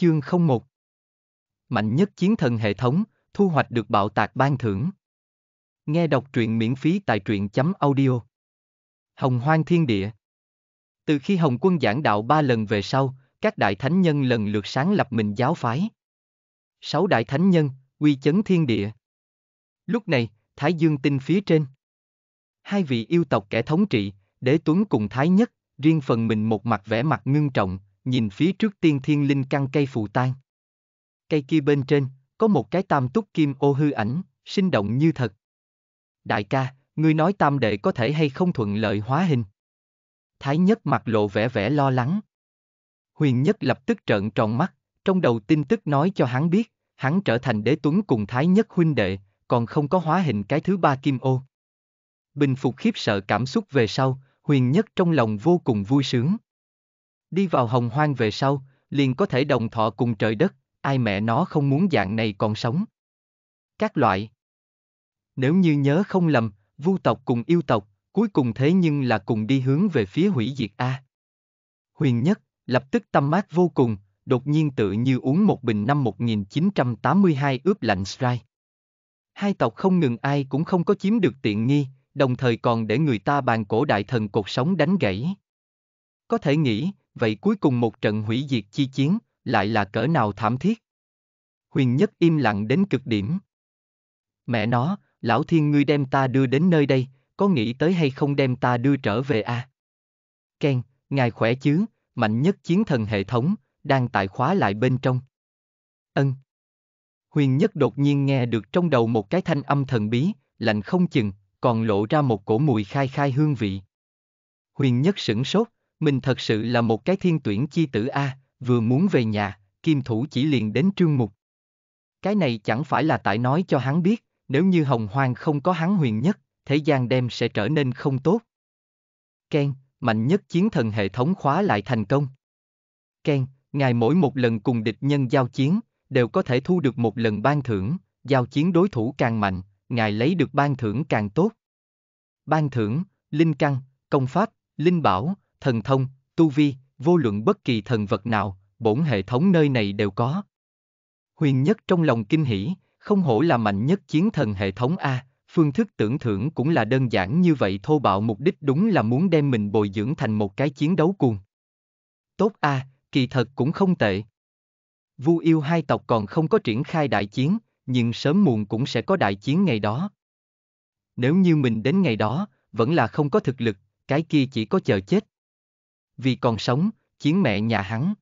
Chương 01 Mạnh nhất chiến thần hệ thống, thu hoạch được bạo tạc ban thưởng. Nghe đọc truyện miễn phí tại truyện.audio Chấm Hồng Hoang Thiên Địa Từ khi Hồng Quân giảng đạo ba lần về sau, các đại thánh nhân lần lượt sáng lập mình giáo phái. Sáu đại thánh nhân, quy chấn thiên địa. Lúc này, Thái Dương tinh phía trên. Hai vị yêu tộc kẻ thống trị, đế tuấn cùng Thái Nhất, riêng phần mình một mặt vẻ mặt ngưng trọng, nhìn phía trước tiên thiên linh căn cây phù tan. Cây kia bên trên, có một cái tam túc kim ô hư ảnh, sinh động như thật. Đại ca, ngươi nói tam đệ có thể hay không thuận lợi hóa hình. Thái nhất mặt lộ vẻ vẻ lo lắng. Huyền nhất lập tức trợn tròn mắt, trong đầu tin tức nói cho hắn biết, hắn trở thành đế tuấn cùng thái nhất huynh đệ, còn không có hóa hình cái thứ ba kim ô. Bình phục khiếp sợ cảm xúc về sau, huyền nhất trong lòng vô cùng vui sướng. Đi vào hồng hoang về sau, liền có thể đồng thọ cùng trời đất, ai mẹ nó không muốn dạng này còn sống. Các loại Nếu như nhớ không lầm, vu tộc cùng yêu tộc, cuối cùng thế nhưng là cùng đi hướng về phía hủy diệt A. Huyền nhất, lập tức tâm mát vô cùng, đột nhiên tự như uống một bình năm 1982 ướp lạnh Sprite. Hai tộc không ngừng ai cũng không có chiếm được tiện nghi, đồng thời còn để người ta bàn cổ đại thần cột sống đánh gãy. Có thể nghĩ, vậy cuối cùng một trận hủy diệt chi chiến, lại là cỡ nào thảm thiết. Huyền Nhất im lặng đến cực điểm. Mẹ nó, lão thiên ngươi đem ta đưa đến nơi đây, có nghĩ tới hay không đem ta đưa trở về a? À? Ken, ngài khỏe chứ, mạnh nhất chiến thần hệ thống, đang tại khóa lại bên trong. Ân. Huyền Nhất đột nhiên nghe được trong đầu một cái thanh âm thần bí, lạnh không chừng, còn lộ ra một cổ mùi khai khai hương vị. Huyền Nhất sửng sốt, mình thật sự là một cái thiên tuyển chi tử A, vừa muốn về nhà, kim thủ chỉ liền đến trương mục. Cái này chẳng phải là tại nói cho hắn biết, nếu như hồng hoang không có hắn huyền nhất, thế gian đem sẽ trở nên không tốt. Ken, mạnh nhất chiến thần hệ thống khóa lại thành công. Ken, ngài mỗi một lần cùng địch nhân giao chiến, đều có thể thu được một lần ban thưởng, giao chiến đối thủ càng mạnh, ngài lấy được ban thưởng càng tốt. Ban thưởng, linh căn, công pháp, linh bảo, thần thông, tu vi, vô luận bất kỳ thần vật nào, bổn hệ thống nơi này đều có. Huyền nhất trong lòng kinh hỉ, không hổ là mạnh nhất chiến thần hệ thống A, phương thức tưởng thưởng cũng là đơn giản như vậy thô bạo mục đích đúng là muốn đem mình bồi dưỡng thành một cái chiến đấu cuồng. Tốt A, kỳ thật cũng không tệ. Vu yêu hai tộc còn không có triển khai đại chiến, nhưng sớm muộn cũng sẽ có đại chiến ngày đó. Nếu như mình đến ngày đó, vẫn là không có thực lực, cái kia chỉ có chờ chết vì còn sống, chiến mẹ nhà hắn.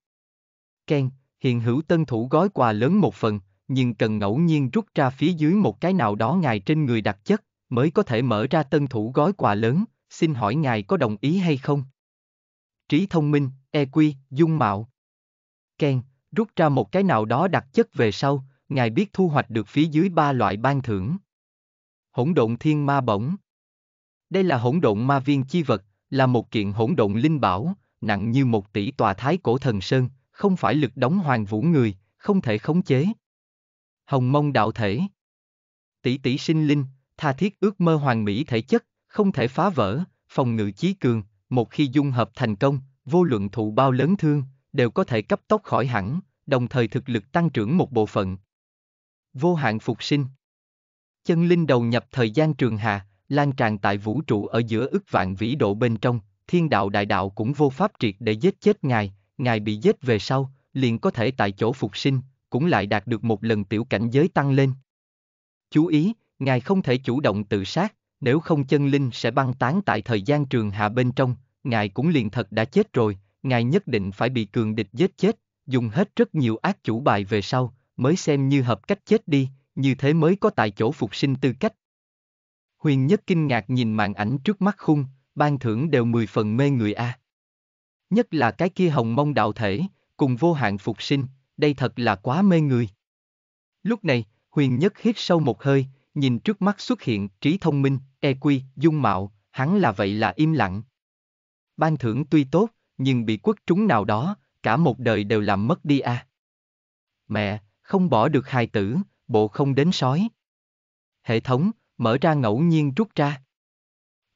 Ken, hiện hữu tân thủ gói quà lớn một phần, nhưng cần ngẫu nhiên rút ra phía dưới một cái nào đó ngài trên người đặc chất, mới có thể mở ra tân thủ gói quà lớn, xin hỏi ngài có đồng ý hay không? Trí thông minh, e quy, dung mạo. Ken, rút ra một cái nào đó đặc chất về sau, ngài biết thu hoạch được phía dưới ba loại ban thưởng. Hỗn độn thiên ma bổng. Đây là hỗn độn ma viên chi vật, là một kiện hỗn độn linh bảo, nặng như một tỷ tòa thái cổ thần sơn, không phải lực đóng hoàng vũ người, không thể khống chế. Hồng mông đạo thể Tỷ tỷ sinh linh, tha thiết ước mơ hoàng mỹ thể chất, không thể phá vỡ, phòng ngự chí cường, một khi dung hợp thành công, vô luận thụ bao lớn thương, đều có thể cấp tốc khỏi hẳn, đồng thời thực lực tăng trưởng một bộ phận. Vô hạn phục sinh Chân linh đầu nhập thời gian trường hà, lan tràn tại vũ trụ ở giữa ức vạn vĩ độ bên trong, thiên đạo đại đạo cũng vô pháp triệt để giết chết ngài, ngài bị giết về sau, liền có thể tại chỗ phục sinh, cũng lại đạt được một lần tiểu cảnh giới tăng lên. Chú ý, ngài không thể chủ động tự sát, nếu không chân linh sẽ băng tán tại thời gian trường hạ bên trong, ngài cũng liền thật đã chết rồi, ngài nhất định phải bị cường địch giết chết, dùng hết rất nhiều ác chủ bài về sau, mới xem như hợp cách chết đi, như thế mới có tại chỗ phục sinh tư cách. Huyền Nhất kinh ngạc nhìn màn ảnh trước mắt khung, ban thưởng đều mười phần mê người a. Nhất là cái kia hồng mông đạo thể, cùng vô hạn phục sinh, đây thật là quá mê người. Lúc này, huyền nhất hít sâu một hơi, nhìn trước mắt xuất hiện trí thông minh, e quy dung mạo, hắn là vậy là im lặng. Ban thưởng tuy tốt, nhưng bị quất trúng nào đó, cả một đời đều làm mất đi a. À. Mẹ, không bỏ được hài tử, bộ không đến sói. Hệ thống, mở ra ngẫu nhiên rút ra.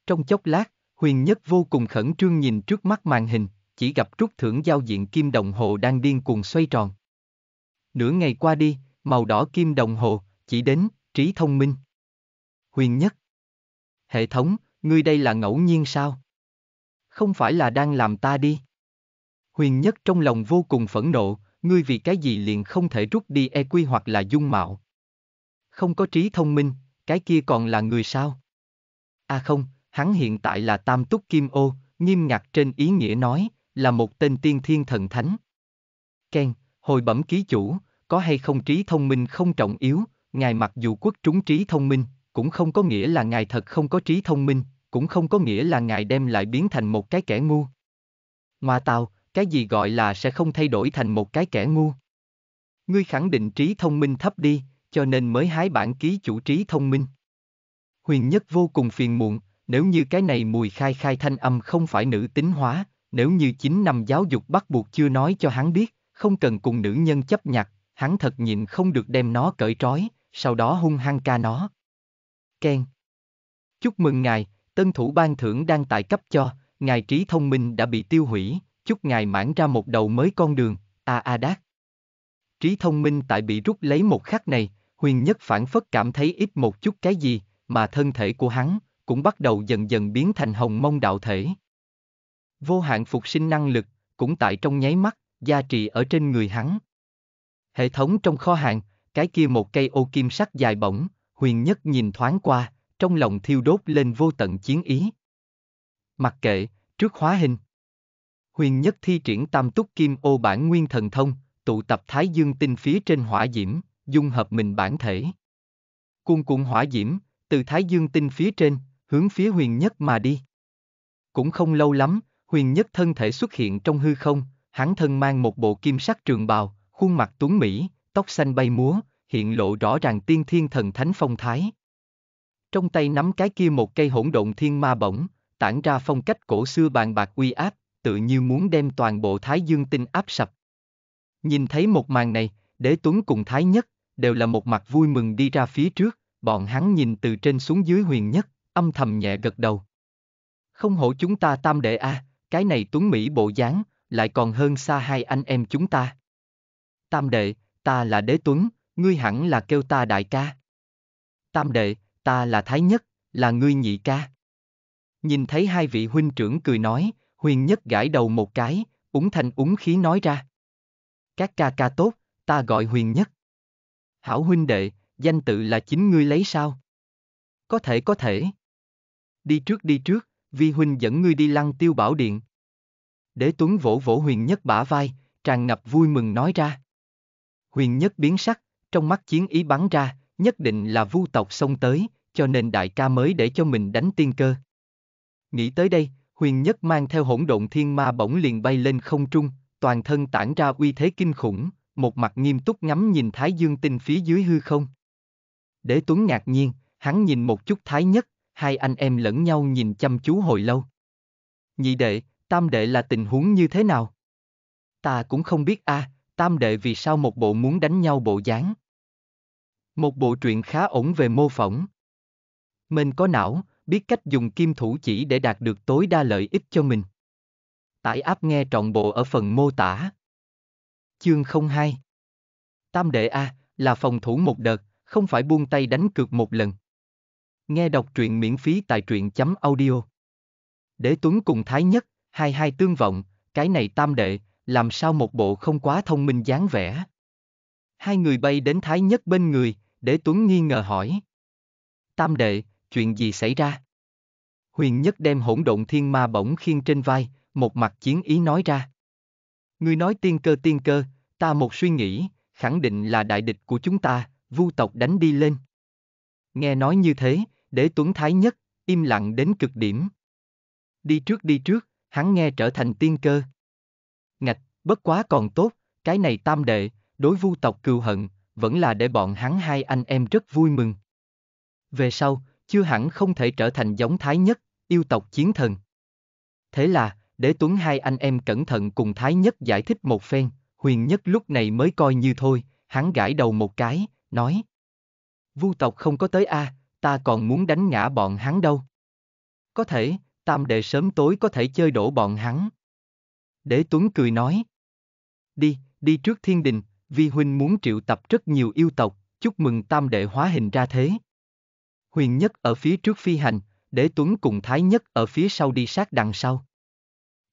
Trong chốc lát, Huyền Nhất vô cùng khẩn trương nhìn trước mắt màn hình, chỉ gặp trúc thưởng giao diện kim đồng hồ đang điên cuồng xoay tròn. Nửa ngày qua đi, màu đỏ kim đồng hồ, chỉ đến, trí thông minh. Huyền Nhất Hệ thống, ngươi đây là ngẫu nhiên sao? Không phải là đang làm ta đi. Huyền Nhất trong lòng vô cùng phẫn nộ, ngươi vì cái gì liền không thể rút đi EQ hoặc là dung mạo. Không có trí thông minh, cái kia còn là người sao? À không, hắn hiện tại là Tam Túc Kim Ô, nghiêm ngặt trên ý nghĩa nói, là một tên tiên thiên thần thánh. Ken, hồi bẩm ký chủ, có hay không trí thông minh không trọng yếu, ngài mặc dù quốc trúng trí thông minh, cũng không có nghĩa là ngài thật không có trí thông minh, cũng không có nghĩa là ngài đem lại biến thành một cái kẻ ngu. Ngoa tào, cái gì gọi là sẽ không thay đổi thành một cái kẻ ngu? Ngươi khẳng định trí thông minh thấp đi, cho nên mới hái bản ký chủ trí thông minh. Huyền nhất vô cùng phiền muộn, nếu như cái này mùi khai khai thanh âm không phải nữ tính hóa, nếu như chính năm giáo dục bắt buộc chưa nói cho hắn biết, không cần cùng nữ nhân chấp nhặt, hắn thật nhịn không được đem nó cởi trói, sau đó hung hăng ca nó. Ken. Chúc mừng ngài, tân thủ ban thưởng đang tại cấp cho, ngài trí thông minh đã bị tiêu hủy, chúc ngài mãn ra một đầu mới con đường, a a đát. Trí thông minh tại bị rút lấy một khắc này, huyền nhất phản phất cảm thấy ít một chút cái gì, mà thân thể của hắn, cũng bắt đầu dần dần biến thành hồng mông đạo thể. Vô hạn phục sinh năng lực, cũng tại trong nháy mắt, gia trì ở trên người hắn. Hệ thống trong kho hàng, cái kia một cây ô kim sắc dài bổng, huyền nhất nhìn thoáng qua, trong lòng thiêu đốt lên vô tận chiến ý. Mặc kệ, trước hóa hình. Huyền nhất thi triển tam túc kim ô bản nguyên thần thông, tụ tập thái dương tinh phía trên hỏa diễm, dung hợp mình bản thể. Cuồn cuộn hỏa diễm, từ thái dương tinh phía trên, hướng phía huyền nhất mà đi. Cũng không lâu lắm, huyền nhất thân thể xuất hiện trong hư không, hắn thân mang một bộ kim sắc trường bào, khuôn mặt tuấn mỹ, tóc xanh bay múa, hiện lộ rõ ràng tiên thiên thần thánh phong thái. Trong tay nắm cái kia một cây hỗn độn thiên ma bổng, tản ra phong cách cổ xưa bàn bạc uy áp, tự như muốn đem toàn bộ Thái Dương tinh áp sập. Nhìn thấy một màn này, Đế Tuấn cùng Thái Nhất, đều là một mặt vui mừng đi ra phía trước, bọn hắn nhìn từ trên xuống dưới huyền nhất, âm thầm nhẹ gật đầu. Không hổ chúng ta tam đệ a, à, cái này tuấn Mỹ bộ dáng, lại còn hơn xa hai anh em chúng ta. Tam đệ, ta là đế tuấn, ngươi hẳn là kêu ta đại ca. Tam đệ, ta là thái nhất, là ngươi nhị ca. Nhìn thấy hai vị huynh trưởng cười nói, huyền nhất gãi đầu một cái, úng thành úng khí nói ra. Các ca ca tốt, ta gọi huyền nhất. Hảo huynh đệ, danh tự là chính ngươi lấy sao? Có thể có thể đi trước đi trước, vi huynh dẫn ngươi đi lăng tiêu bảo điện. Đế Tuấn vỗ vỗ huyền nhất bả vai, tràn ngập vui mừng nói ra. Huyền nhất biến sắc, trong mắt chiến ý bắn ra, nhất định là vu tộc xông tới, cho nên đại ca mới để cho mình đánh tiên cơ. Nghĩ tới đây, huyền nhất mang theo hỗn độn thiên ma bỗng liền bay lên không trung, toàn thân tản ra uy thế kinh khủng, một mặt nghiêm túc ngắm nhìn Thái Dương tinh phía dưới hư không. Đế Tuấn ngạc nhiên, hắn nhìn một chút Thái Nhất, hai anh em lẫn nhau nhìn chăm chú hồi lâu. Nhị đệ, tam đệ là tình huống như thế nào? Ta cũng không biết a, à, tam đệ vì sao một bộ muốn đánh nhau bộ dáng. Một bộ truyện khá ổn về mô phỏng. Mình có não, biết cách dùng kim thủ chỉ để đạt được tối đa lợi ích cho mình. Tải áp nghe trọn bộ ở phần mô tả. Chương 02 Tam đệ A là phòng thủ một đợt, không phải buông tay đánh cược một lần. Nghe đọc truyện miễn phí tại truyện.audio. chấm Đế Tuấn cùng Thái Nhất, hai hai tương vọng, cái này tam đệ, làm sao một bộ không quá thông minh dáng vẻ. Hai người bay đến Thái Nhất bên người, Đế Tuấn nghi ngờ hỏi. Tam đệ, chuyện gì xảy ra? Huyền Nhất đem hỗn độn thiên ma bỗng khiên trên vai, một mặt chiến ý nói ra. Ngươi nói tiên cơ tiên cơ, ta một suy nghĩ, khẳng định là đại địch của chúng ta, vu tộc đánh đi lên. Nghe nói như thế, đế tuấn thái nhất, im lặng đến cực điểm. Đi trước đi trước, hắn nghe trở thành tiên cơ. Ngạch, bất quá còn tốt, cái này tam đệ, đối vu tộc cừu hận, vẫn là để bọn hắn hai anh em rất vui mừng. Về sau, chưa hẳn không thể trở thành giống thái nhất, yêu tộc chiến thần. Thế là, đế tuấn hai anh em cẩn thận cùng thái nhất giải thích một phen, huyền nhất lúc này mới coi như thôi, hắn gãi đầu một cái, nói. Vu tộc không có tới a, à, ta còn muốn đánh ngã bọn hắn đâu. Có thể, tam đệ sớm tối có thể chơi đổ bọn hắn. Đế Tuấn cười nói. Đi, đi trước thiên đình, vi huynh muốn triệu tập rất nhiều yêu tộc, chúc mừng tam đệ hóa hình ra thế. Huyền nhất ở phía trước phi hành, đế Tuấn cùng Thái nhất ở phía sau đi sát đằng sau.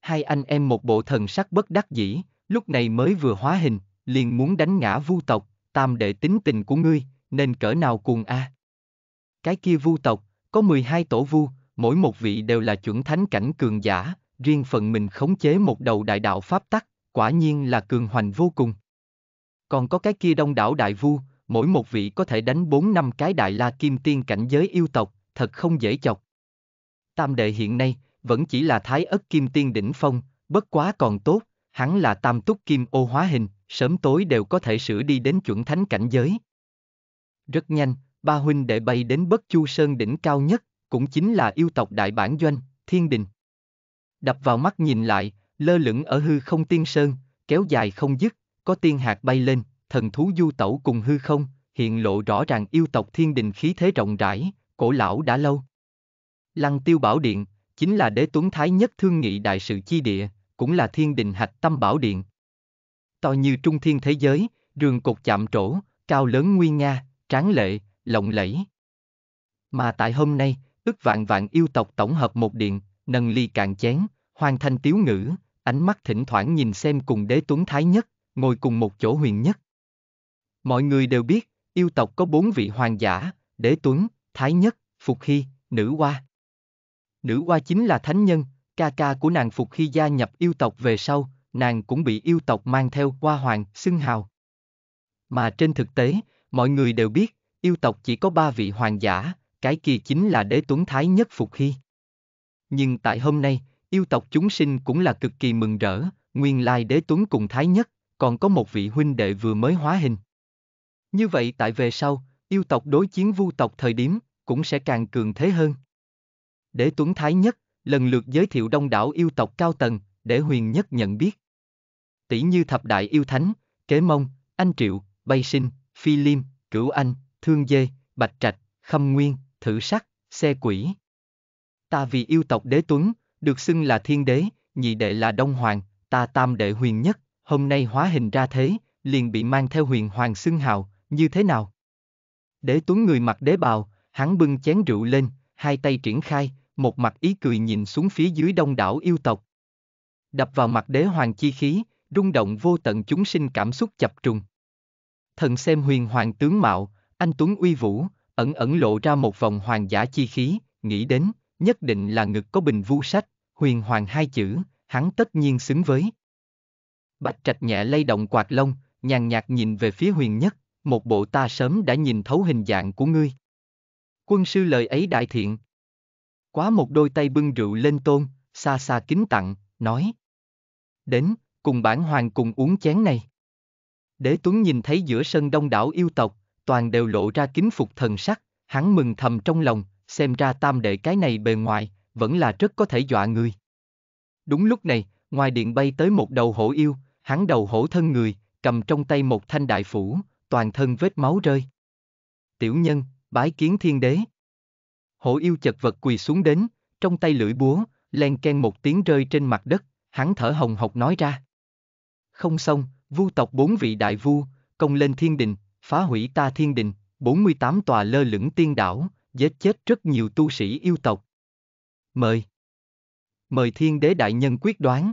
Hai anh em một bộ thần sắc bất đắc dĩ, lúc này mới vừa hóa hình, liền muốn đánh ngã vu tộc, tam đệ tính tình của ngươi, nên cỡ nào cuồng a. À. Cái kia vu tộc, có 12 tổ vu, mỗi một vị đều là chuẩn thánh cảnh cường giả, riêng phần mình khống chế một đầu đại đạo pháp tắc, quả nhiên là cường hoành vô cùng. Còn có cái kia đông đảo đại vu, mỗi một vị có thể đánh 4 năm cái đại la kim tiên cảnh giới yêu tộc, thật không dễ chọc. Tam đệ hiện nay, vẫn chỉ là thái ất kim tiên đỉnh phong, bất quá còn tốt, hắn là tam túc kim ô hóa hình, sớm tối đều có thể sửa đi đến chuẩn thánh cảnh giới. Rất nhanh, ba huynh đệ bay đến bất chu sơn đỉnh cao nhất, cũng chính là yêu tộc đại bản doanh, thiên đình. Đập vào mắt nhìn lại, lơ lửng ở hư không tiên sơn, kéo dài không dứt, có tiên hạt bay lên, thần thú du tẩu cùng hư không, hiện lộ rõ ràng yêu tộc thiên đình khí thế rộng rãi, cổ lão đã lâu. Lăng tiêu bảo điện, chính là đế tuấn thái nhất thương nghị đại sự chi địa, cũng là thiên đình hạch tâm bảo điện. To như trung thiên thế giới, rường cột chạm trổ, cao lớn nguy nga, tráng lệ, lộng lẫy. Mà tại hôm nay, ức vạn vạn yêu tộc tổng hợp một điện, nâng ly cạn chén, hoàn thành tiếu ngữ, ánh mắt thỉnh thoảng nhìn xem cùng đế tuấn thái nhất, ngồi cùng một chỗ huyền nhất. Mọi người đều biết, yêu tộc có bốn vị hoàng giả, đế tuấn, thái nhất, phục hy, nữ hoa. Nữ hoa chính là thánh nhân, ca ca của nàng phục hy gia nhập yêu tộc về sau, nàng cũng bị yêu tộc mang theo hoa hoàng, xưng hào. Mà trên thực tế, mọi người đều biết, yêu tộc chỉ có ba vị hoàng giả, cái kia chính là đế tuấn thái nhất Phục Hy. Nhưng tại hôm nay, yêu tộc chúng sinh cũng là cực kỳ mừng rỡ, nguyên lai đế tuấn cùng thái nhất, còn có một vị huynh đệ vừa mới hóa hình. Như vậy tại về sau, yêu tộc đối chiến vu tộc thời điểm, cũng sẽ càng cường thế hơn. Đế tuấn thái nhất, lần lượt giới thiệu đông đảo yêu tộc cao tầng, để huyền nhất nhận biết. Tỷ như thập đại yêu thánh, kế mông, anh triệu, bay sinh, phi liêm, cửu anh, thương dê, bạch trạch, khâm nguyên, thử sắc, xe quỷ. Ta vì yêu tộc đế tuấn, được xưng là thiên đế, nhị đệ là đông hoàng, ta tam đệ huyền nhất, hôm nay hóa hình ra thế, liền bị mang theo huyền hoàng xưng hào, như thế nào? Đế tuấn người mặc đế bào, hắn bưng chén rượu lên, hai tay triển khai, một mặt ý cười nhìn xuống phía dưới đông đảo yêu tộc. Đập vào mặt đế hoàng chi khí, rung động vô tận chúng sinh cảm xúc chập trùng. Thần xem huyền hoàng tướng mạo, anh Tuấn uy vũ, ẩn ẩn lộ ra một vòng hoàng giả chi khí, nghĩ đến, nhất định là ngực có bình vu sách, huyền hoàng hai chữ, hắn tất nhiên xứng với. Bạch Trạch nhẹ lay động quạt lông, nhàn nhạt nhìn về phía huyền nhất, một bộ ta sớm đã nhìn thấu hình dạng của ngươi. Quân sư lời ấy đại thiện. Quá một đôi tay bưng rượu lên tôn, xa xa kính tặng, nói. Đến, cùng bản hoàng cùng uống chén này. Đế Tuấn nhìn thấy giữa sân đông đảo yêu tộc, toàn đều lộ ra kính phục thần sắc, hắn mừng thầm trong lòng, xem ra tam đệ cái này bề ngoài, vẫn là rất có thể dọa người. Đúng lúc này, ngoài điện bay tới một đầu hổ yêu, hắn đầu hổ thân người, cầm trong tay một thanh đại phủ, toàn thân vết máu rơi. Tiểu nhân, bái kiến thiên đế. Hổ yêu chật vật quỳ xuống đến, trong tay lưỡi búa, len ken một tiếng rơi trên mặt đất, hắn thở hồng hộc nói ra. Không xong, vu tộc bốn vị đại vu, công lên thiên đình, phá hủy ta thiên đình, 48 tòa lơ lửng tiên đảo, giết chết rất nhiều tu sĩ yêu tộc. Mời. Mời thiên đế đại nhân quyết đoán.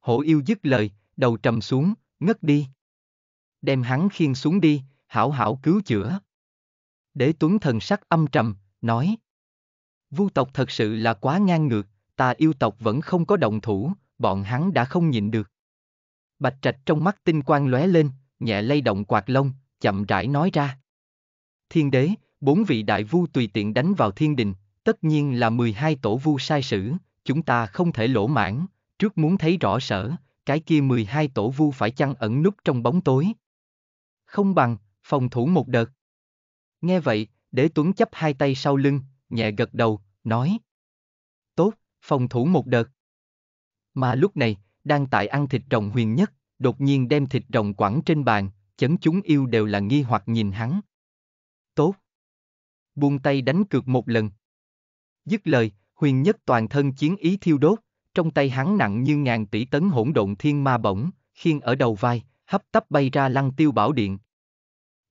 Hổ yêu dứt lời, đầu trầm xuống, ngất đi. Đem hắn khiêng xuống đi, hảo hảo cứu chữa. Đế tuấn thần sắc âm trầm, nói. Vu tộc thật sự là quá ngang ngược, ta yêu tộc vẫn không có động thủ, bọn hắn đã không nhịn được. Bạch trạch trong mắt tinh quang lóe lên, nhẹ lay động quạt lông, chậm rãi nói ra. Thiên đế, bốn vị đại vu tùy tiện đánh vào thiên đình, tất nhiên là 12 tổ vu sai sử, chúng ta không thể lỗ mãn, trước muốn thấy rõ sở, cái kia 12 tổ vu phải chăng ẩn núp trong bóng tối. Không bằng, phòng thủ một đợt. Nghe vậy, đế tuấn chấp hai tay sau lưng, nhẹ gật đầu, nói. Tốt, phòng thủ một đợt. Mà lúc này, đang tại ăn thịt rồng huyền nhất, đột nhiên đem thịt rồng quẳng trên bàn, chấn chúng yêu đều là nghi hoặc nhìn hắn. Tốt. Buông tay đánh cược một lần. Dứt lời, huyền nhất toàn thân chiến ý thiêu đốt, trong tay hắn nặng như ngàn tỷ tấn hỗn độn thiên ma bổng, khiên ở đầu vai, hấp tấp bay ra lăng tiêu bảo điện.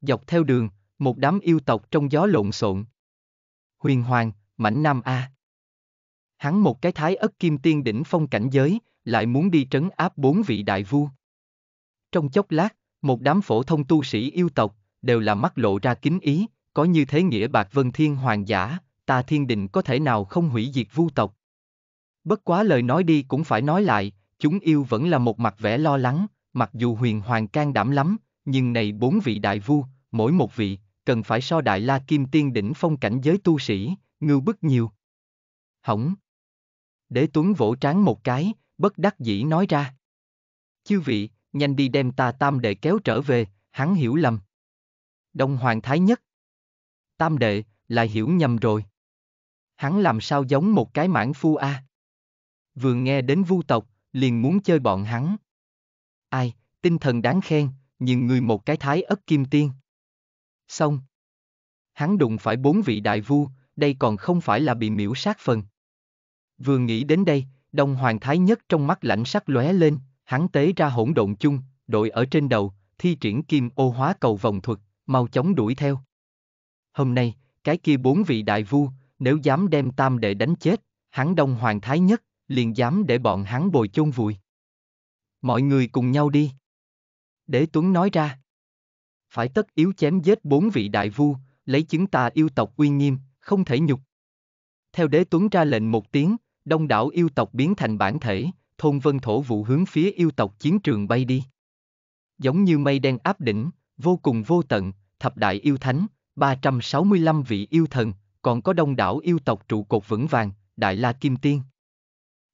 Dọc theo đường, một đám yêu tộc trong gió lộn xộn. Huyền Hoàng, Mảnh Nam A. Hắn một cái thái ất kim tiên đỉnh phong cảnh giới, lại muốn đi trấn áp bốn vị đại vua. Trong chốc lát, một đám phổ thông tu sĩ yêu tộc, đều là mắt lộ ra kính ý, có như thế nghĩa bạc vân thiên hoàng giả, ta thiên định có thể nào không hủy diệt vu tộc. Bất quá lời nói đi cũng phải nói lại, chúng yêu vẫn là một mặt vẻ lo lắng, mặc dù huyền hoàng can đảm lắm, nhưng này bốn vị đại vu, mỗi một vị, cần phải so đại la kim tiên đỉnh phong cảnh giới tu sĩ, ngưu bức nhiều. Hỏng. Đế Tuấn vỗ trán một cái, bất đắc dĩ nói ra. Chư vị, nhanh đi đem ta tam đệ kéo trở về, hắn hiểu lầm. Đông Hoàng Thái Nhất Tam đệ, là hiểu nhầm rồi. Hắn làm sao giống một cái mãn phu a? À? Vừa nghe đến vu tộc, liền muốn chơi bọn hắn. Ai, tinh thần đáng khen, nhưng người một cái thái ất kim tiên. Xong. Hắn đụng phải bốn vị đại vu, đây còn không phải là bị miễu sát phần. Vừa nghĩ đến đây, Đông Hoàng Thái Nhất trong mắt lạnh sắc lóe lên, Hắn tế ra hỗn độn chung, đội ở trên đầu, thi triển kim ô hóa cầu vòng thuật, mau chóng đuổi theo. Hôm nay, cái kia bốn vị đại vua nếu dám đem tam đệ đánh chết, hắn đông hoàng thái nhất, liền dám để bọn hắn bồi chôn vùi. Mọi người cùng nhau đi. Đế Tuấn nói ra. Phải tất yếu chém giết bốn vị đại vua lấy chứng ta yêu tộc uy nghiêm, không thể nhục. Theo đế Tuấn ra lệnh một tiếng, đông đảo yêu tộc biến thành bản thể, thôn vân thổ vụ hướng phía yêu tộc chiến trường bay đi. Giống như mây đen áp đỉnh, vô cùng vô tận, thập đại yêu thánh, 365 vị yêu thần, còn có đông đảo yêu tộc trụ cột vững vàng, đại la kim tiên.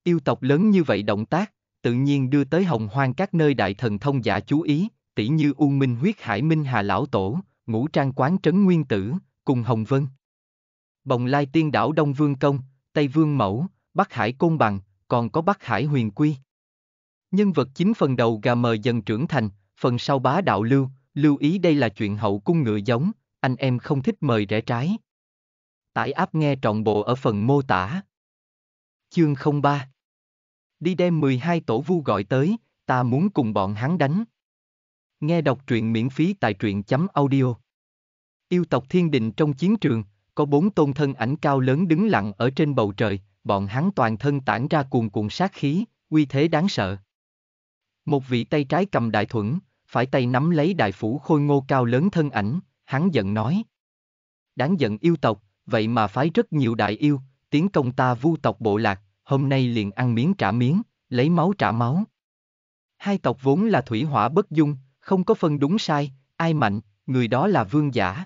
Yêu tộc lớn như vậy động tác, tự nhiên đưa tới hồng hoang các nơi đại thần thông giả chú ý, tỷ như U Minh huyết hải Minh Hà Lão Tổ, ngũ trang quán trấn nguyên tử, cùng Hồng Vân. Bồng lai tiên đảo Đông Vương Công, Tây Vương Mẫu, Bắc Hải Côn Bằng, còn có Bắc Hải Huyền Quy. Nhân vật chính phần đầu gà mờ dần trưởng thành, phần sau bá đạo lưu, lưu ý đây là chuyện hậu cung ngựa giống, anh em không thích mời rẽ trái. Tải áp nghe trọn bộ ở phần mô tả. Chương 03 Đi đem 12 tổ vu gọi tới, ta muốn cùng bọn hắn đánh. Nghe đọc truyện miễn phí tại truyện chấm audio. Yêu tộc thiên đình trong chiến trường, có bốn tôn thân ảnh cao lớn đứng lặng ở trên bầu trời, bọn hắn toàn thân tản ra cuồn cuộn sát khí, uy thế đáng sợ. Một vị tay trái cầm đại thuẫn, phải tay nắm lấy đại phủ khôi ngô cao lớn thân ảnh, hắn giận nói. Đáng giận yêu tộc, vậy mà phái rất nhiều đại yêu, tiến công ta vu tộc bộ lạc, hôm nay liền ăn miếng trả miếng, lấy máu trả máu. Hai tộc vốn là thủy hỏa bất dung, không có phân đúng sai, ai mạnh, người đó là vương giả.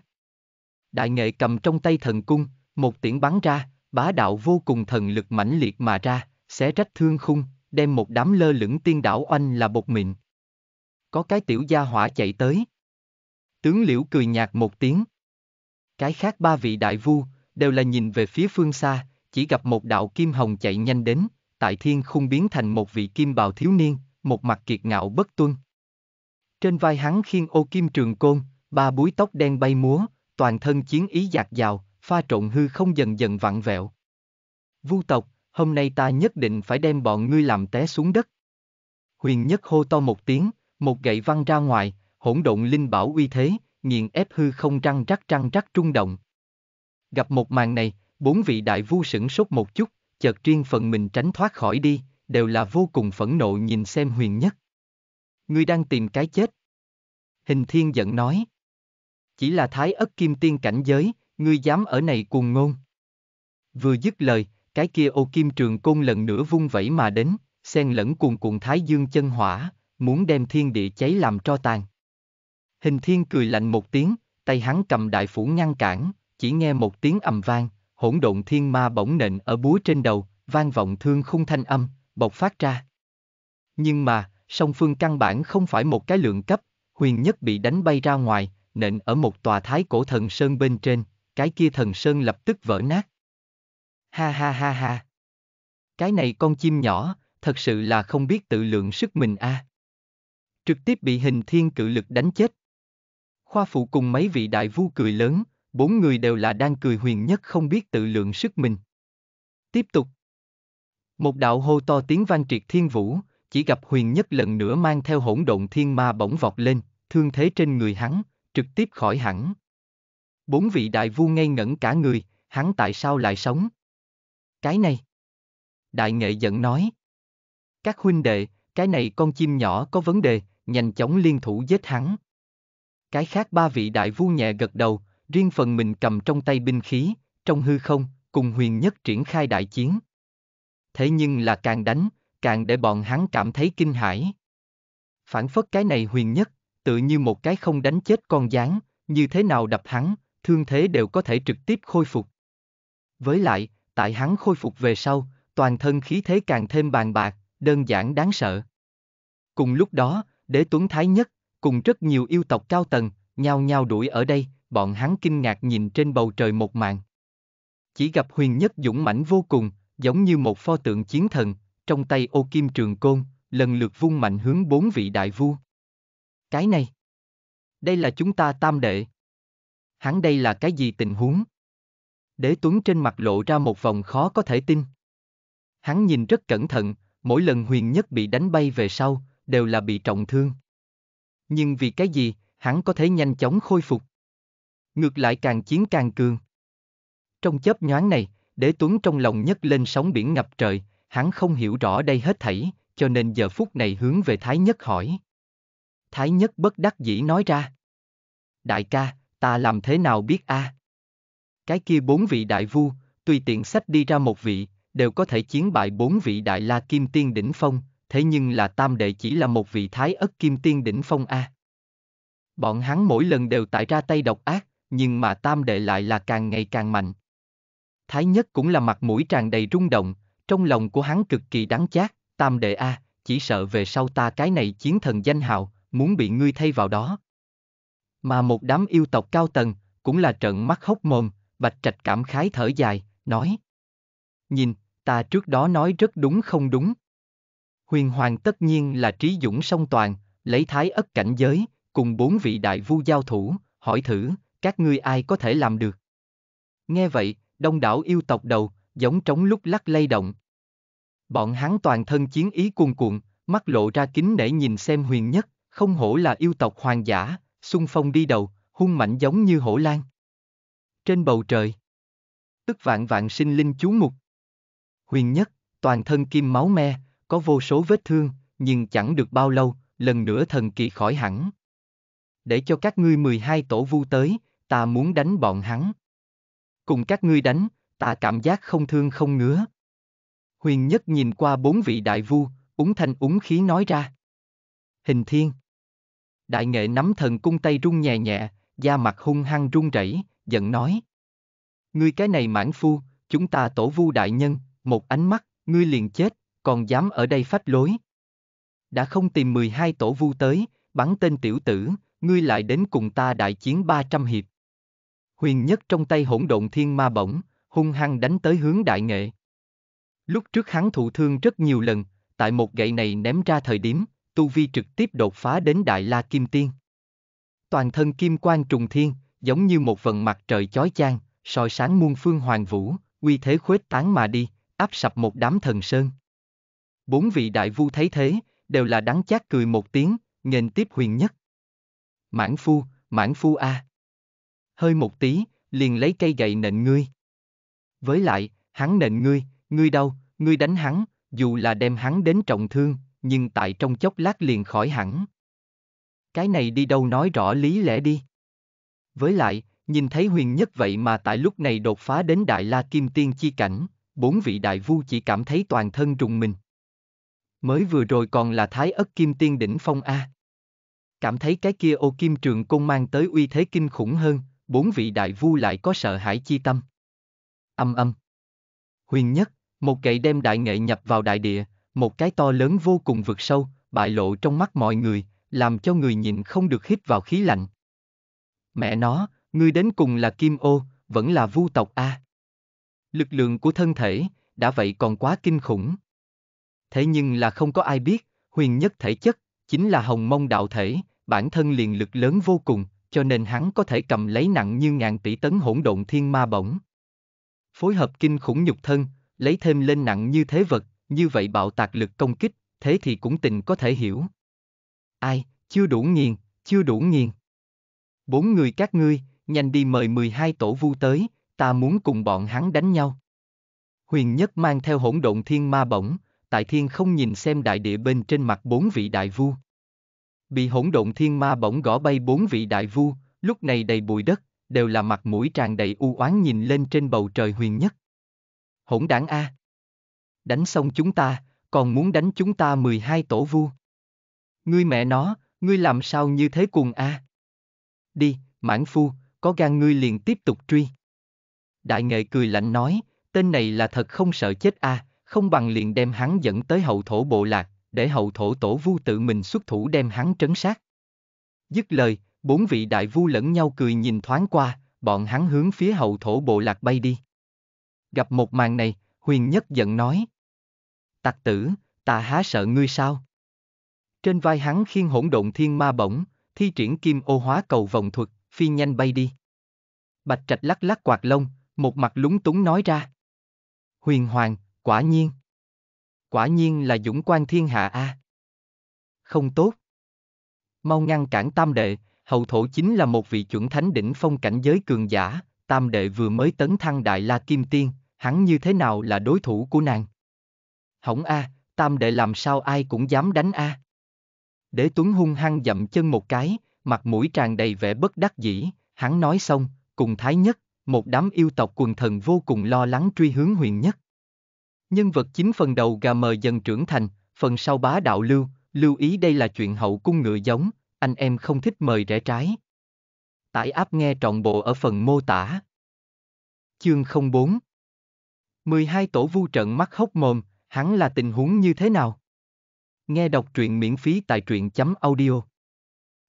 Đại nghệ cầm trong tay thần cung, một tiễn bắn ra, bá đạo vô cùng thần lực mãnh liệt mà ra, xé rách thương khung, đem một đám lơ lửng tiên đảo oanh là bột mịn. Có cái tiểu gia hỏa chạy tới. Tướng liễu cười nhạt một tiếng. Cái khác ba vị đại vu, đều là nhìn về phía phương xa, chỉ gặp một đạo kim hồng chạy nhanh đến, tại thiên khung biến thành một vị kim bào thiếu niên, một mặt kiệt ngạo bất tuân. Trên vai hắn khiên ô kim trường côn, ba búi tóc đen bay múa, toàn thân chiến ý dạt dào, pha trộn hư không dần dần vặn vẹo. Vu tộc, hôm nay ta nhất định phải đem bọn ngươi làm té xuống đất. Huyền nhất hô to một tiếng, một gậy văng ra ngoài, hỗn độn linh bảo uy thế, nghiền ép hư không răng rắc răng rắc trung động. Gặp một màn này, bốn vị đại vu sửng sốt một chút, chợt riêng phần mình tránh thoát khỏi đi, đều là vô cùng phẫn nộ nhìn xem huyền nhất. Ngươi đang tìm cái chết. Hình thiên giận nói. Chỉ là thái ất kim tiên cảnh giới, ngươi dám ở này cùng ngôn. Vừa dứt lời, cái kia ô kim trường côn lần nữa vung vẩy mà đến, xen lẫn cuồn cuộn thái dương chân hỏa, muốn đem thiên địa cháy làm cho tàn. Hình thiên cười lạnh một tiếng, tay hắn cầm đại phủ ngăn cản, chỉ nghe một tiếng ầm vang, hỗn độn thiên ma bỗng nện ở búa trên đầu, vang vọng thương khung thanh âm, bộc phát ra. Nhưng mà, song phương căn bản không phải một cái lượng cấp, huyền nhất bị đánh bay ra ngoài, nện ở một tòa thái cổ thần sơn bên trên, cái kia thần sơn lập tức vỡ nát. Ha ha ha ha. Cái này con chim nhỏ, thật sự là không biết tự lượng sức mình a. À. Trực tiếp bị hình thiên cự lực đánh chết. Khoa phụ cùng mấy vị đại vu cười lớn, bốn người đều là đang cười huyền nhất không biết tự lượng sức mình. Tiếp tục. Một đạo hô to tiếng vang triệt thiên vũ, chỉ gặp huyền nhất lần nữa mang theo hỗn độn thiên ma bỗng vọt lên, thương thế trên người hắn, trực tiếp khỏi hẳn, Bốn vị đại vua ngây ngẩn cả người, hắn tại sao lại sống? Cái này. Đại nghệ giận nói. Các huynh đệ, cái này con chim nhỏ có vấn đề, nhanh chóng liên thủ giết hắn. Cái khác ba vị đại vua nhẹ gật đầu, riêng phần mình cầm trong tay binh khí, trong hư không, cùng huyền nhất triển khai đại chiến. Thế nhưng là càng đánh, càng để bọn hắn cảm thấy kinh hãi. Phản phất cái này huyền nhất, tự như một cái không đánh chết con gián, như thế nào đập hắn, thương thế đều có thể trực tiếp khôi phục. Với lại, tại hắn khôi phục về sau, toàn thân khí thế càng thêm bàn bạc, đơn giản đáng sợ. Cùng lúc đó, đế tuấn thái nhất, cùng rất nhiều yêu tộc cao tầng, nhao nhao đuổi ở đây, bọn hắn kinh ngạc nhìn trên bầu trời một màn. Chỉ gặp huyền nhất dũng mãnh vô cùng, giống như một pho tượng chiến thần, trong tay ô kim trường côn, lần lượt vung mạnh hướng bốn vị đại vua. Cái này, đây là chúng ta tam đệ hắn đây là cái gì tình huống? Đế Tuấn trên mặt lộ ra một vòng khó có thể tin. Hắn nhìn rất cẩn thận, mỗi lần huyền nhất bị đánh bay về sau, đều là bị trọng thương. Nhưng vì cái gì, hắn có thể nhanh chóng khôi phục. Ngược lại càng chiến càng cường. Trong chớp nhoáng này, đế tuấn trong lòng nhất lên sóng biển ngập trời, hắn không hiểu rõ đây hết thảy, cho nên giờ phút này hướng về Thái Nhất hỏi. Thái Nhất bất đắc dĩ nói ra. Đại ca, ta làm thế nào biết a? À? Cái kia bốn vị đại vu, tùy tiện sách đi ra một vị, đều có thể chiến bại bốn vị đại la kim tiên đỉnh phong, thế nhưng là tam đệ chỉ là một vị thái ất kim tiên đỉnh phong a. À. Bọn hắn mỗi lần đều tại ra tay độc ác, nhưng mà tam đệ lại là càng ngày càng mạnh. Thái nhất cũng là mặt mũi tràn đầy rung động, trong lòng của hắn cực kỳ đáng chát, tam đệ a, à, chỉ sợ về sau ta cái này chiến thần danh hào, muốn bị ngươi thay vào đó, mà một đám yêu tộc cao tầng, cũng là trợn mắt hốc mồm, bạch trạch cảm khái thở dài, nói. Nhìn, ta trước đó nói rất đúng không đúng. Huyền Hoàng tất nhiên là trí dũng song toàn, lấy thái ất cảnh giới, cùng bốn vị đại vu giao thủ, hỏi thử, các ngươi ai có thể làm được. Nghe vậy, đông đảo yêu tộc đầu, giống trống lúc lắc lay động. Bọn hắn toàn thân chiến ý cuồn cuộn, mắt lộ ra kính để nhìn xem huyền nhất, không hổ là yêu tộc hoàng giả, xung phong đi đầu, hung mạnh giống như hổ lang. Trên bầu trời, tức vạn vạn sinh linh chú mục. Huyền nhất, toàn thân kim máu me, có vô số vết thương, nhưng chẳng được bao lâu, lần nữa thần kỳ khỏi hẳn. Để cho các ngươi 12 tổ vu tới, ta muốn đánh bọn hắn. Cùng các ngươi đánh, ta cảm giác không thương không ngứa. Huyền nhất nhìn qua bốn vị đại vu, úng thanh úng khí nói ra. Hình thiên. Đại nghệ nắm thần cung tay rung nhẹ nhẹ, da mặt hung hăng run rẩy, giận nói. Ngươi cái này mãn phu, chúng ta tổ vu đại nhân, một ánh mắt, ngươi liền chết, còn dám ở đây phách lối. Đã không tìm 12 tổ vu tới, bắn tên tiểu tử, ngươi lại đến cùng ta đại chiến 300 hiệp. Huyền nhất trong tay hỗn độn thiên ma bổng, hung hăng đánh tới hướng đại nghệ. Lúc trước hắn thụ thương rất nhiều lần, tại một gậy này ném ra thời điểm, tu vi trực tiếp đột phá đến Đại La Kim Tiên. Toàn thân kim quang trùng thiên, giống như một vần mặt trời chói chang, soi sáng muôn phương hoàng vũ, uy thế khuếch tán mà đi, áp sập một đám thần sơn. Bốn vị đại vu thấy thế, đều là đắng chát cười một tiếng, nghênh tiếp huyền nhất. Mãn phu, mãn phu a. À. Hơi một tí, liền lấy cây gậy nện ngươi. Với lại, hắn nện ngươi, ngươi đâu, ngươi đánh hắn, dù là đem hắn đến trọng thương, nhưng tại trong chốc lát liền khỏi hẳn. Cái này đi đâu nói rõ lý lẽ đi. Với lại, nhìn thấy huyền nhất vậy mà tại lúc này đột phá đến Đại La Kim Tiên chi cảnh, bốn vị đại vu chỉ cảm thấy toàn thân trùng mình. Mới vừa rồi còn là Thái ất Kim Tiên đỉnh phong A. Cảm thấy cái kia ô kim trường cung mang tới uy thế kinh khủng hơn, bốn vị đại vu lại có sợ hãi chi tâm. Âm âm. Huyền nhất, một gậy đem đại nghệ nhập vào đại địa, một cái to lớn vô cùng vượt sâu, bại lộ trong mắt mọi người, làm cho người nhìn không được hít vào khí lạnh. Mẹ nó, ngươi đến cùng là kim ô, vẫn là vu tộc A. Lực lượng của thân thể, đã vậy còn quá kinh khủng. Thế nhưng là không có ai biết, huyền nhất thể chất, chính là hồng mông đạo thể, bản thân liền lực lớn vô cùng, cho nên hắn có thể cầm lấy nặng như ngàn tỷ tấn hỗn độn thiên ma bổng. Phối hợp kinh khủng nhục thân, lấy thêm lên nặng như thế vật, như vậy bạo tạc lực công kích, thế thì cũng tình có thể hiểu. Ai, chưa đủ nghiền, chưa đủ nghiền. Bốn người các ngươi, nhanh đi mời 12 tổ vu tới, ta muốn cùng bọn hắn đánh nhau. Huyền Nhất mang theo hỗn độn thiên ma bổng, tại thiên không nhìn xem đại địa bên trên mặt bốn vị đại vu. Bị hỗn độn thiên ma bổng gõ bay bốn vị đại vu, lúc này đầy bụi đất, đều là mặt mũi tràn đầy u oán nhìn lên trên bầu trời huyền nhất. Hỗn đảng A đánh xong chúng ta, còn muốn đánh chúng ta 12 tổ vu. Ngươi mẹ nó, ngươi làm sao như thế cuồng a? À? Đi, mãn phu, có gan ngươi liền tiếp tục truy. Đại nghệ cười lạnh nói, tên này là thật không sợ chết a, à, không bằng liền đem hắn dẫn tới hậu thổ bộ lạc, để hậu thổ tổ vu tự mình xuất thủ đem hắn trấn sát. Dứt lời, bốn vị đại vu lẫn nhau cười nhìn thoáng qua, bọn hắn hướng phía hậu thổ bộ lạc bay đi. Gặp một màn này, huyền nhất giận nói, tặc tử, ta há sợ ngươi sao? Trên vai hắn khiên hỗn độn thiên ma bổng, thi triển kim ô hóa cầu vòng thuật, phi nhanh bay đi. Bạch trạch lắc lắc quạt lông, một mặt lúng túng nói ra. Huyền hoàng, quả nhiên. Quả nhiên là dũng quan thiên hạ a. À. Không tốt. Mau ngăn cản tam đệ, hậu thổ chính là một vị chuẩn thánh đỉnh phong cảnh giới cường giả, tam đệ vừa mới tấn thăng đại la kim tiên, hắn như thế nào là đối thủ của nàng? hỏng a, à, tam đệ làm sao ai cũng dám đánh a. À. Đế Tuấn hung hăng dậm chân một cái, mặt mũi tràn đầy vẻ bất đắc dĩ, hắn nói xong, cùng Thái Nhất, một đám yêu tộc quần thần vô cùng lo lắng truy hướng huyền nhất. Nhân vật chính phần đầu gà mờ dần trưởng thành, phần sau bá đạo lưu, lưu ý đây là chuyện hậu cung ngựa giống, anh em không thích mời rẽ trái. Tải áp nghe trọn bộ ở phần mô tả. Chương 04 12 tổ vu trận mắt hốc mồm, hắn là tình huống như thế nào? Nghe đọc truyện miễn phí tại truyện.audio. chấm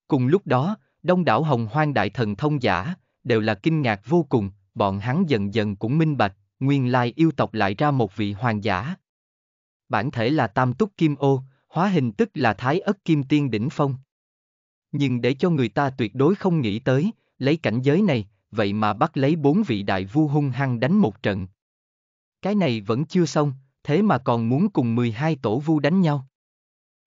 Cùng lúc đó, đông đảo hồng hoang đại thần thông giả, đều là kinh ngạc vô cùng, bọn hắn dần dần cũng minh bạch, nguyên lai yêu tộc lại ra một vị hoàng giả. Bản thể là tam túc kim ô, hóa hình tức là thái ất kim tiên đỉnh phong. Nhưng để cho người ta tuyệt đối không nghĩ tới, lấy cảnh giới này, vậy mà bắt lấy bốn vị đại vu hung hăng đánh một trận. Cái này vẫn chưa xong, thế mà còn muốn cùng 12 tổ vu đánh nhau.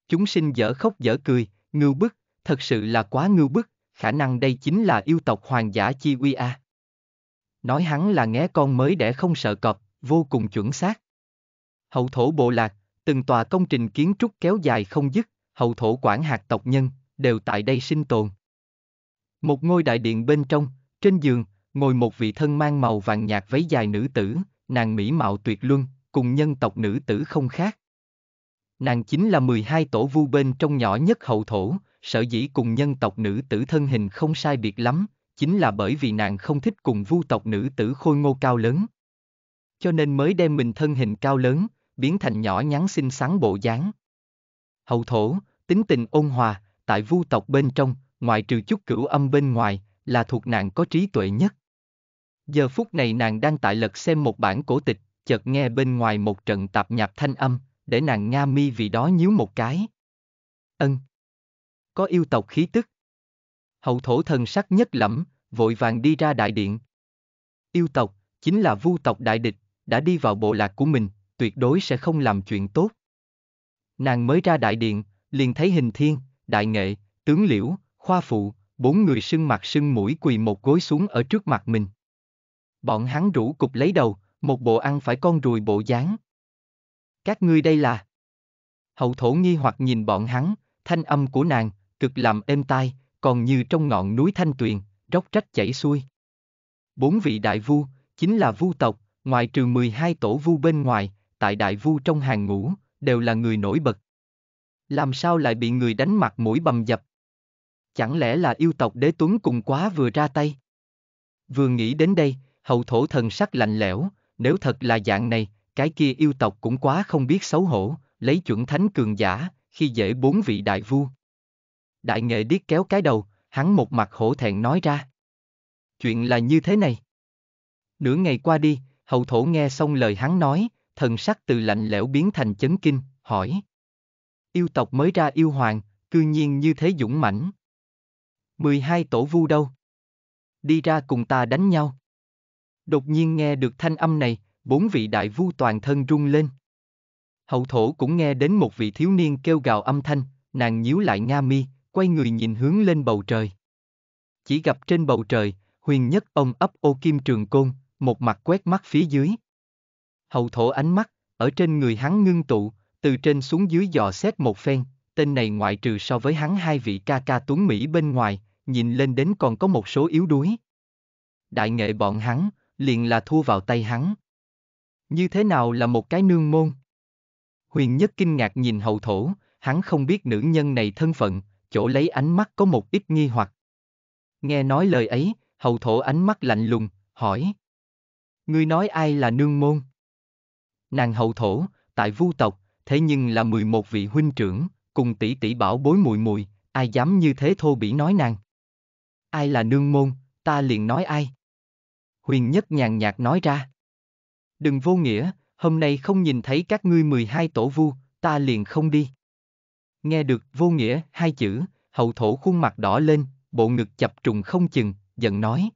Chúng sinh dở khóc dở cười, ngưu bức, thật sự là quá ngưu bức, khả năng đây chính là yêu tộc hoàng giả chi uy a. Nói hắn là nghe con mới để không sợ cọp, vô cùng chuẩn xác. Hậu thổ bộ lạc, từng tòa công trình kiến trúc kéo dài không dứt, hậu thổ quản hạt tộc nhân, đều tại đây sinh tồn. Một ngôi đại điện bên trong, trên giường, ngồi một vị thân mang màu vàng nhạt váy dài nữ tử, nàng mỹ mạo tuyệt luân, cùng nhân tộc nữ tử không khác. Nàng chính là 12 tổ vu bên trong nhỏ nhất hậu thổ, sở dĩ cùng nhân tộc nữ tử thân hình không sai biệt lắm, chính là bởi vì nàng không thích cùng vu tộc nữ tử khôi ngô cao lớn. Cho nên mới đem mình thân hình cao lớn, biến thành nhỏ nhắn xinh xắn bộ dáng. Hậu thổ, tính tình ôn hòa, tại vu tộc bên trong, ngoại trừ chút cửu âm bên ngoài, là thuộc nàng có trí tuệ nhất. Giờ phút này nàng đang tại lật xem một bản cổ tịch, chợt nghe bên ngoài một trận tạp nhạp thanh âm, để nàng Nga mi vì đó nhíu một cái. Ân. Có yêu tộc khí tức. Hậu thổ thần sắc nhất lẫm, vội vàng đi ra đại điện. Yêu tộc, chính là vu tộc đại địch, đã đi vào bộ lạc của mình, tuyệt đối sẽ không làm chuyện tốt. Nàng mới ra đại điện, liền thấy hình thiên, đại nghệ, tướng liễu, khoa phụ, bốn người sưng mặt sưng mũi quỳ một gối xuống ở trước mặt mình. Bọn hắn rủ cục lấy đầu, một bộ ăn phải con ruồi bộ dáng. Các ngươi đây là... Hậu thổ nghi hoặc nhìn bọn hắn, thanh âm của nàng, cực làm êm tai, còn như trong ngọn núi thanh tuyền, róc rách chảy xuôi. Bốn vị đại vu, chính là vu tộc, ngoài trừ 12 tổ vu bên ngoài, tại đại vu trong hàng ngũ, đều là người nổi bật. Làm sao lại bị người đánh mặt mũi bầm dập? Chẳng lẽ là yêu tộc đế tuấn cùng quá vừa ra tay? Vừa nghĩ đến đây, hậu thổ thần sắc lạnh lẽo, nếu thật là dạng này, cái kia yêu tộc cũng quá không biết xấu hổ, lấy chuẩn thánh cường giả, khi dễ bốn vị đại vua. Đại nghệ điếc kéo cái đầu, hắn một mặt hổ thẹn nói ra. Chuyện là như thế này. Nửa ngày qua đi, hầu thổ nghe xong lời hắn nói, thần sắc từ lạnh lẽo biến thành chấn kinh, hỏi. Yêu tộc mới ra yêu hoàng, cư nhiên như thế dũng mãnh. 12 tổ vu đâu? Đi ra cùng ta đánh nhau đột nhiên nghe được thanh âm này, bốn vị đại vu toàn thân rung lên. Hậu thổ cũng nghe đến một vị thiếu niên kêu gào âm thanh, nàng nhíu lại nga mi, quay người nhìn hướng lên bầu trời. Chỉ gặp trên bầu trời, huyền nhất ông ấp ô kim trường côn, một mặt quét mắt phía dưới. Hậu thổ ánh mắt, ở trên người hắn ngưng tụ, từ trên xuống dưới dò xét một phen, tên này ngoại trừ so với hắn hai vị ca ca tuấn Mỹ bên ngoài, nhìn lên đến còn có một số yếu đuối. Đại nghệ bọn hắn, liền là thua vào tay hắn. Như thế nào là một cái nương môn? Huyền Nhất kinh ngạc nhìn hậu thổ, hắn không biết nữ nhân này thân phận, chỗ lấy ánh mắt có một ít nghi hoặc. Nghe nói lời ấy, hậu thổ ánh mắt lạnh lùng, hỏi. Ngươi nói ai là nương môn? Nàng hậu thổ, tại vu tộc, thế nhưng là 11 vị huynh trưởng, cùng tỷ tỷ bảo bối mùi mùi, ai dám như thế thô bỉ nói nàng. Ai là nương môn, ta liền nói ai. Huyền Nhất nhàn nhạt nói ra. Đừng vô nghĩa, hôm nay không nhìn thấy các ngươi 12 tổ vu, ta liền không đi. Nghe được vô nghĩa hai chữ, hậu thổ khuôn mặt đỏ lên, bộ ngực chập trùng không chừng, giận nói.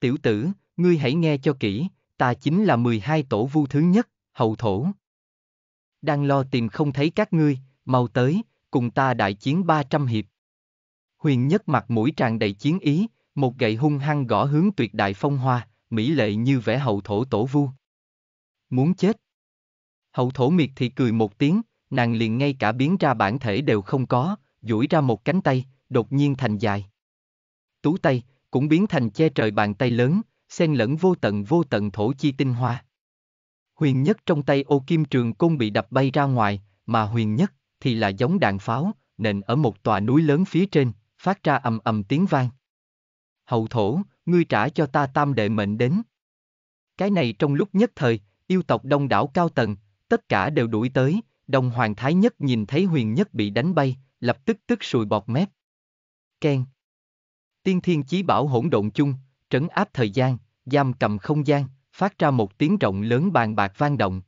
Tiểu tử, ngươi hãy nghe cho kỹ, ta chính là 12 tổ vu thứ nhất, hậu thổ. Đang lo tìm không thấy các ngươi, mau tới, cùng ta đại chiến 300 hiệp. Huyền nhất mặt mũi tràn đầy chiến ý, một gậy hung hăng gõ hướng tuyệt đại phong hoa, mỹ lệ như vẻ hậu thổ tổ vu. Muốn chết. Hậu thổ miệt thì cười một tiếng, nàng liền ngay cả biến ra bản thể đều không có, duỗi ra một cánh tay, đột nhiên thành dài. Tú tay, cũng biến thành che trời bàn tay lớn, xen lẫn vô tận vô tận thổ chi tinh hoa. Huyền nhất trong tay ô kim trường côn bị đập bay ra ngoài, mà huyền nhất thì là giống đạn pháo, nền ở một tòa núi lớn phía trên, phát ra ầm ầm tiếng vang hậu thổ, ngươi trả cho ta tam đệ mệnh đến. Cái này trong lúc nhất thời, yêu tộc đông đảo cao tầng, tất cả đều đuổi tới, đồng hoàng thái nhất nhìn thấy huyền nhất bị đánh bay, lập tức tức sùi bọt mép. Ken Tiên thiên chí bảo hỗn độn chung, trấn áp thời gian, giam cầm không gian, phát ra một tiếng rộng lớn bàn bạc vang động.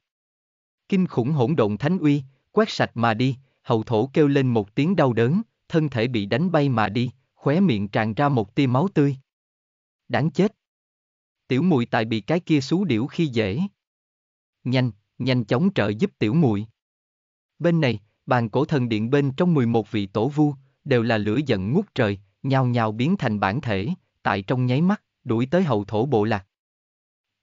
Kinh khủng hỗn độn thánh uy, quét sạch mà đi, hậu thổ kêu lên một tiếng đau đớn, thân thể bị đánh bay mà đi, khóe miệng tràn ra một tia máu tươi. Đáng chết. Tiểu mùi tại bị cái kia xú điểu khi dễ. Nhanh, nhanh chóng trợ giúp tiểu mùi. Bên này, bàn cổ thần điện bên trong 11 vị tổ vu, đều là lửa giận ngút trời, nhào nhào biến thành bản thể, tại trong nháy mắt, đuổi tới hậu thổ bộ lạc.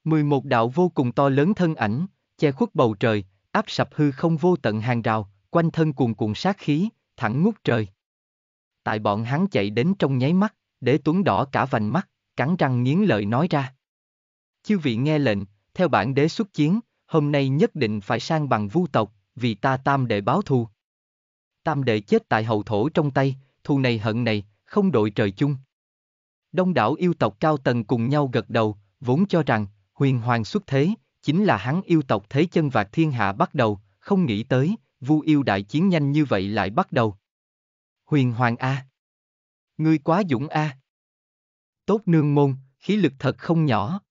11 đạo vô cùng to lớn thân ảnh, che khuất bầu trời, áp sập hư không vô tận hàng rào, quanh thân cuồn cuộn sát khí, thẳng ngút trời tại bọn hắn chạy đến trong nháy mắt, để tuấn đỏ cả vành mắt, cắn răng nghiến lợi nói ra. Chư vị nghe lệnh, theo bản đế xuất chiến, hôm nay nhất định phải sang bằng vu tộc, vì ta tam đệ báo thù. Tam đệ chết tại hậu thổ trong tay, thù này hận này, không đội trời chung. Đông đảo yêu tộc cao tầng cùng nhau gật đầu, vốn cho rằng, huyền hoàng xuất thế, chính là hắn yêu tộc thế chân vạc thiên hạ bắt đầu, không nghĩ tới, vu yêu đại chiến nhanh như vậy lại bắt đầu huyền hoàng a. Ngươi quá dũng a. Tốt nương môn, khí lực thật không nhỏ.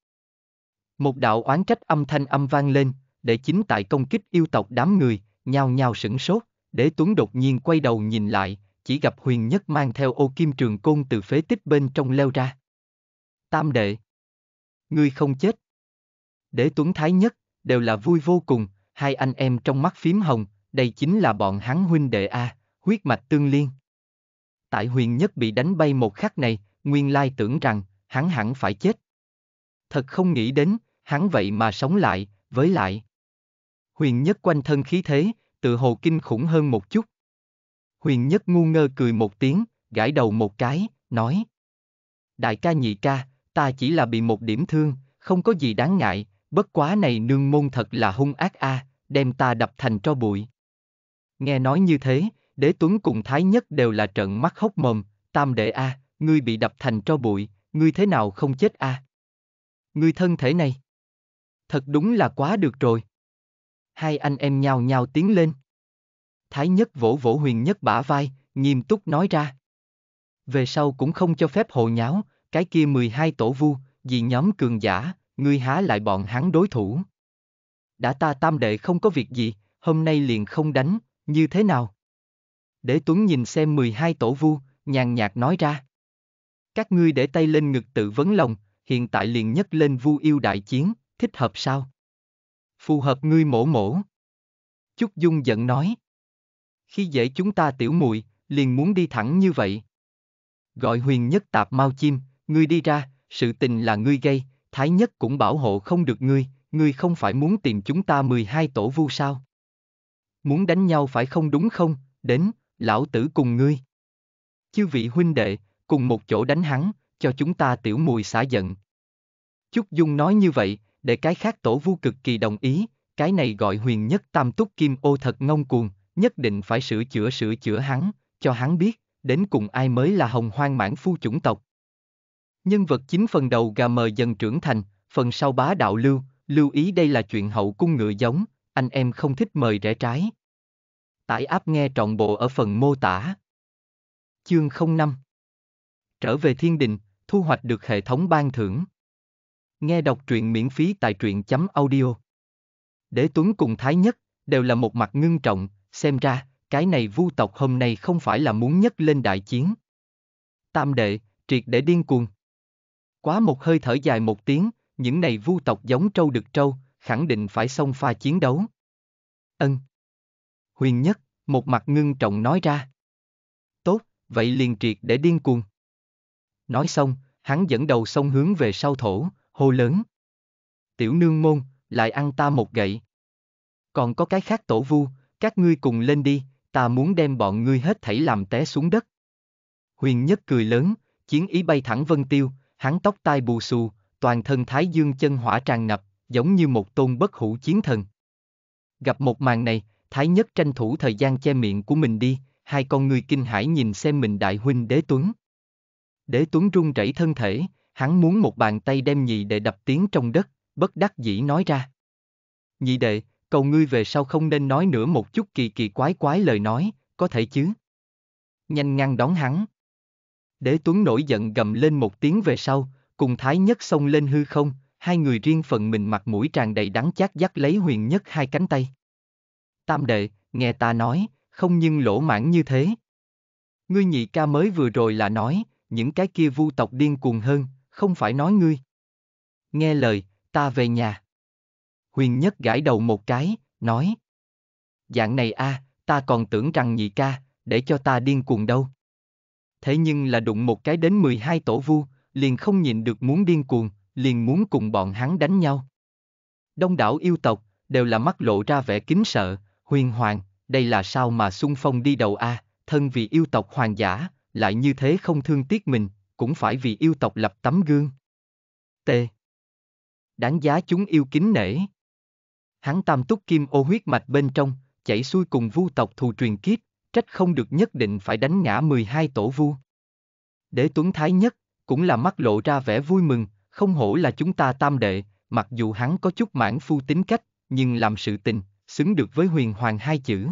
Một đạo oán trách âm thanh âm vang lên, để chính tại công kích yêu tộc đám người, nhao nhao sửng sốt, để Tuấn đột nhiên quay đầu nhìn lại, chỉ gặp huyền nhất mang theo ô kim trường côn từ phế tích bên trong leo ra. Tam đệ. Ngươi không chết. Để Tuấn Thái nhất, đều là vui vô cùng, hai anh em trong mắt phím hồng, đây chính là bọn hắn huynh đệ A, huyết mạch tương liên tại huyền nhất bị đánh bay một khắc này, nguyên lai tưởng rằng, hắn hẳn phải chết. Thật không nghĩ đến, hắn vậy mà sống lại, với lại. Huyền nhất quanh thân khí thế, tự hồ kinh khủng hơn một chút. Huyền nhất ngu ngơ cười một tiếng, gãi đầu một cái, nói. Đại ca nhị ca, ta chỉ là bị một điểm thương, không có gì đáng ngại, bất quá này nương môn thật là hung ác a, à, đem ta đập thành cho bụi. Nghe nói như thế, Đế Tuấn cùng Thái Nhất đều là trận mắt hốc mồm, tam đệ A, ngươi bị đập thành tro bụi, ngươi thế nào không chết A. Ngươi thân thể này. Thật đúng là quá được rồi. Hai anh em nhào nhào tiến lên. Thái Nhất vỗ vỗ huyền nhất bả vai, nghiêm túc nói ra. Về sau cũng không cho phép hồ nháo, cái kia 12 tổ vu, vì nhóm cường giả, ngươi há lại bọn hắn đối thủ. Đã ta tam đệ không có việc gì, hôm nay liền không đánh, như thế nào? Đế Tuấn nhìn xem 12 tổ vu, nhàn nhạt nói ra. Các ngươi để tay lên ngực tự vấn lòng, hiện tại liền nhất lên vu yêu đại chiến, thích hợp sao? Phù hợp ngươi mổ mổ. Chúc Dung giận nói. Khi dễ chúng ta tiểu muội liền muốn đi thẳng như vậy. Gọi huyền nhất tạp mau chim, ngươi đi ra, sự tình là ngươi gây, thái nhất cũng bảo hộ không được ngươi, ngươi không phải muốn tìm chúng ta 12 tổ vu sao? Muốn đánh nhau phải không đúng không, đến, lão tử cùng ngươi. Chư vị huynh đệ, cùng một chỗ đánh hắn, cho chúng ta tiểu mùi xả giận. Chúc Dung nói như vậy, để cái khác tổ vu cực kỳ đồng ý, cái này gọi huyền nhất tam túc kim ô thật ngông cuồng, nhất định phải sửa chữa sửa chữa hắn, cho hắn biết, đến cùng ai mới là hồng hoang mãn phu chủng tộc. Nhân vật chính phần đầu gà mờ dần trưởng thành, phần sau bá đạo lưu, lưu ý đây là chuyện hậu cung ngựa giống, anh em không thích mời rẽ trái, Tải app nghe trọn bộ ở phần mô tả. Chương 05 Trở về thiên đình, thu hoạch được hệ thống ban thưởng. Nghe đọc truyện miễn phí tại truyện.audio. Chấm Để Tuấn cùng Thái Nhất, đều là một mặt ngưng trọng, xem ra, cái này vu tộc hôm nay không phải là muốn nhất lên đại chiến. Tam đệ, triệt để điên cuồng. Quá một hơi thở dài một tiếng, những này vu tộc giống trâu được trâu, khẳng định phải xông pha chiến đấu. Ân, Huyền Nhất, một mặt ngưng trọng nói ra. Tốt, vậy liền triệt để điên cuồng. Nói xong, hắn dẫn đầu sông hướng về sau thổ, hô lớn. Tiểu nương môn, lại ăn ta một gậy. Còn có cái khác tổ vu, các ngươi cùng lên đi, ta muốn đem bọn ngươi hết thảy làm té xuống đất. Huyền Nhất cười lớn, chiến ý bay thẳng vân tiêu, hắn tóc tai bù xù, toàn thân thái dương chân hỏa tràn ngập, giống như một tôn bất hủ chiến thần. Gặp một màn này, Thái Nhất tranh thủ thời gian che miệng của mình đi, hai con người kinh hãi nhìn xem mình đại huynh đế tuấn. Đế tuấn run rẩy thân thể, hắn muốn một bàn tay đem nhị đệ đập tiếng trong đất, bất đắc dĩ nói ra. Nhị đệ, cầu ngươi về sau không nên nói nữa một chút kỳ kỳ quái quái lời nói, có thể chứ? Nhanh ngăn đón hắn. Đế Tuấn nổi giận gầm lên một tiếng về sau, cùng Thái Nhất xông lên hư không, hai người riêng phần mình mặt mũi tràn đầy đắng chát dắt lấy huyền nhất hai cánh tay. Tam đệ, nghe ta nói, không nhưng lỗ mãn như thế. Ngươi nhị ca mới vừa rồi là nói, những cái kia vu tộc điên cuồng hơn, không phải nói ngươi. Nghe lời, ta về nhà. Huyền nhất gãi đầu một cái, nói. Dạng này a, à, ta còn tưởng rằng nhị ca, để cho ta điên cuồng đâu. Thế nhưng là đụng một cái đến 12 tổ vu, liền không nhìn được muốn điên cuồng, liền muốn cùng bọn hắn đánh nhau. Đông đảo yêu tộc, đều là mắt lộ ra vẻ kính sợ, huyền hoàng, đây là sao mà xung phong đi đầu a, à, thân vì yêu tộc hoàng giả, lại như thế không thương tiếc mình, cũng phải vì yêu tộc lập tấm gương. T. Đáng giá chúng yêu kính nể. Hắn tam túc kim ô huyết mạch bên trong, chảy xuôi cùng vu tộc thù truyền kiếp, trách không được nhất định phải đánh ngã 12 tổ vu. Đế Tuấn Thái nhất, cũng là mắt lộ ra vẻ vui mừng, không hổ là chúng ta tam đệ, mặc dù hắn có chút mãn phu tính cách, nhưng làm sự tình, xứng được với huyền hoàng hai chữ.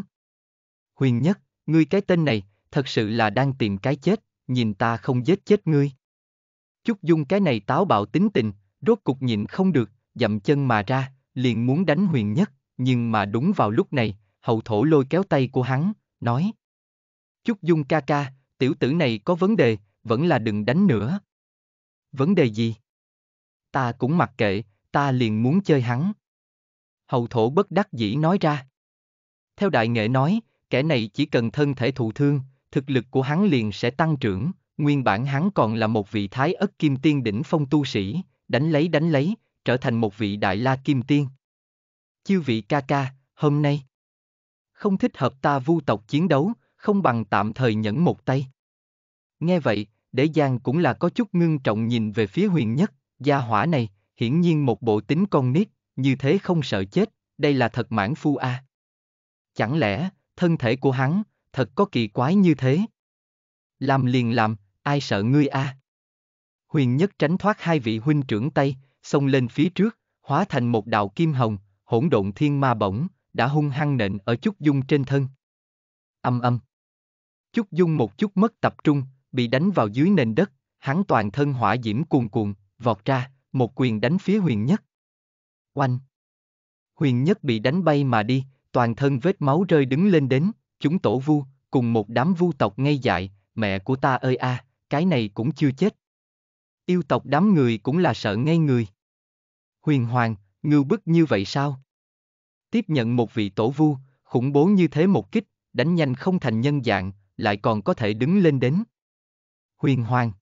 Huyền nhất, ngươi cái tên này, thật sự là đang tìm cái chết, nhìn ta không giết chết ngươi. Chúc Dung cái này táo bạo tính tình, rốt cục nhịn không được, dậm chân mà ra, liền muốn đánh huyền nhất, nhưng mà đúng vào lúc này, hậu thổ lôi kéo tay của hắn, nói. Chúc Dung ca ca, tiểu tử này có vấn đề, vẫn là đừng đánh nữa. Vấn đề gì? Ta cũng mặc kệ, ta liền muốn chơi hắn hầu thổ bất đắc dĩ nói ra. Theo đại nghệ nói, kẻ này chỉ cần thân thể thụ thương, thực lực của hắn liền sẽ tăng trưởng, nguyên bản hắn còn là một vị thái ất kim tiên đỉnh phong tu sĩ, đánh lấy đánh lấy, trở thành một vị đại la kim tiên. Chư vị ca ca, hôm nay không thích hợp ta vu tộc chiến đấu, không bằng tạm thời nhẫn một tay. Nghe vậy, để giang cũng là có chút ngưng trọng nhìn về phía huyền nhất, gia hỏa này, hiển nhiên một bộ tính con nít, như thế không sợ chết, đây là thật mãn phu a. À. Chẳng lẽ, thân thể của hắn, thật có kỳ quái như thế? Làm liền làm, ai sợ ngươi a? À? Huyền Nhất tránh thoát hai vị huynh trưởng tay, xông lên phía trước, hóa thành một đạo kim hồng, hỗn độn thiên ma bổng, đã hung hăng nện ở chút Dung trên thân. Âm âm. chút Dung một chút mất tập trung, bị đánh vào dưới nền đất, hắn toàn thân hỏa diễm cuồn cuộn, vọt ra, một quyền đánh phía Huyền Nhất. Oanh! Huyền Nhất bị đánh bay mà đi, toàn thân vết máu rơi đứng lên đến, chúng tổ vu, cùng một đám vu tộc ngây dại, mẹ của ta ơi a, à, cái này cũng chưa chết. Yêu tộc đám người cũng là sợ ngây người. Huyền Hoàng, ngưu bức như vậy sao? Tiếp nhận một vị tổ vu, khủng bố như thế một kích, đánh nhanh không thành nhân dạng, lại còn có thể đứng lên đến. Huyền Hoàng.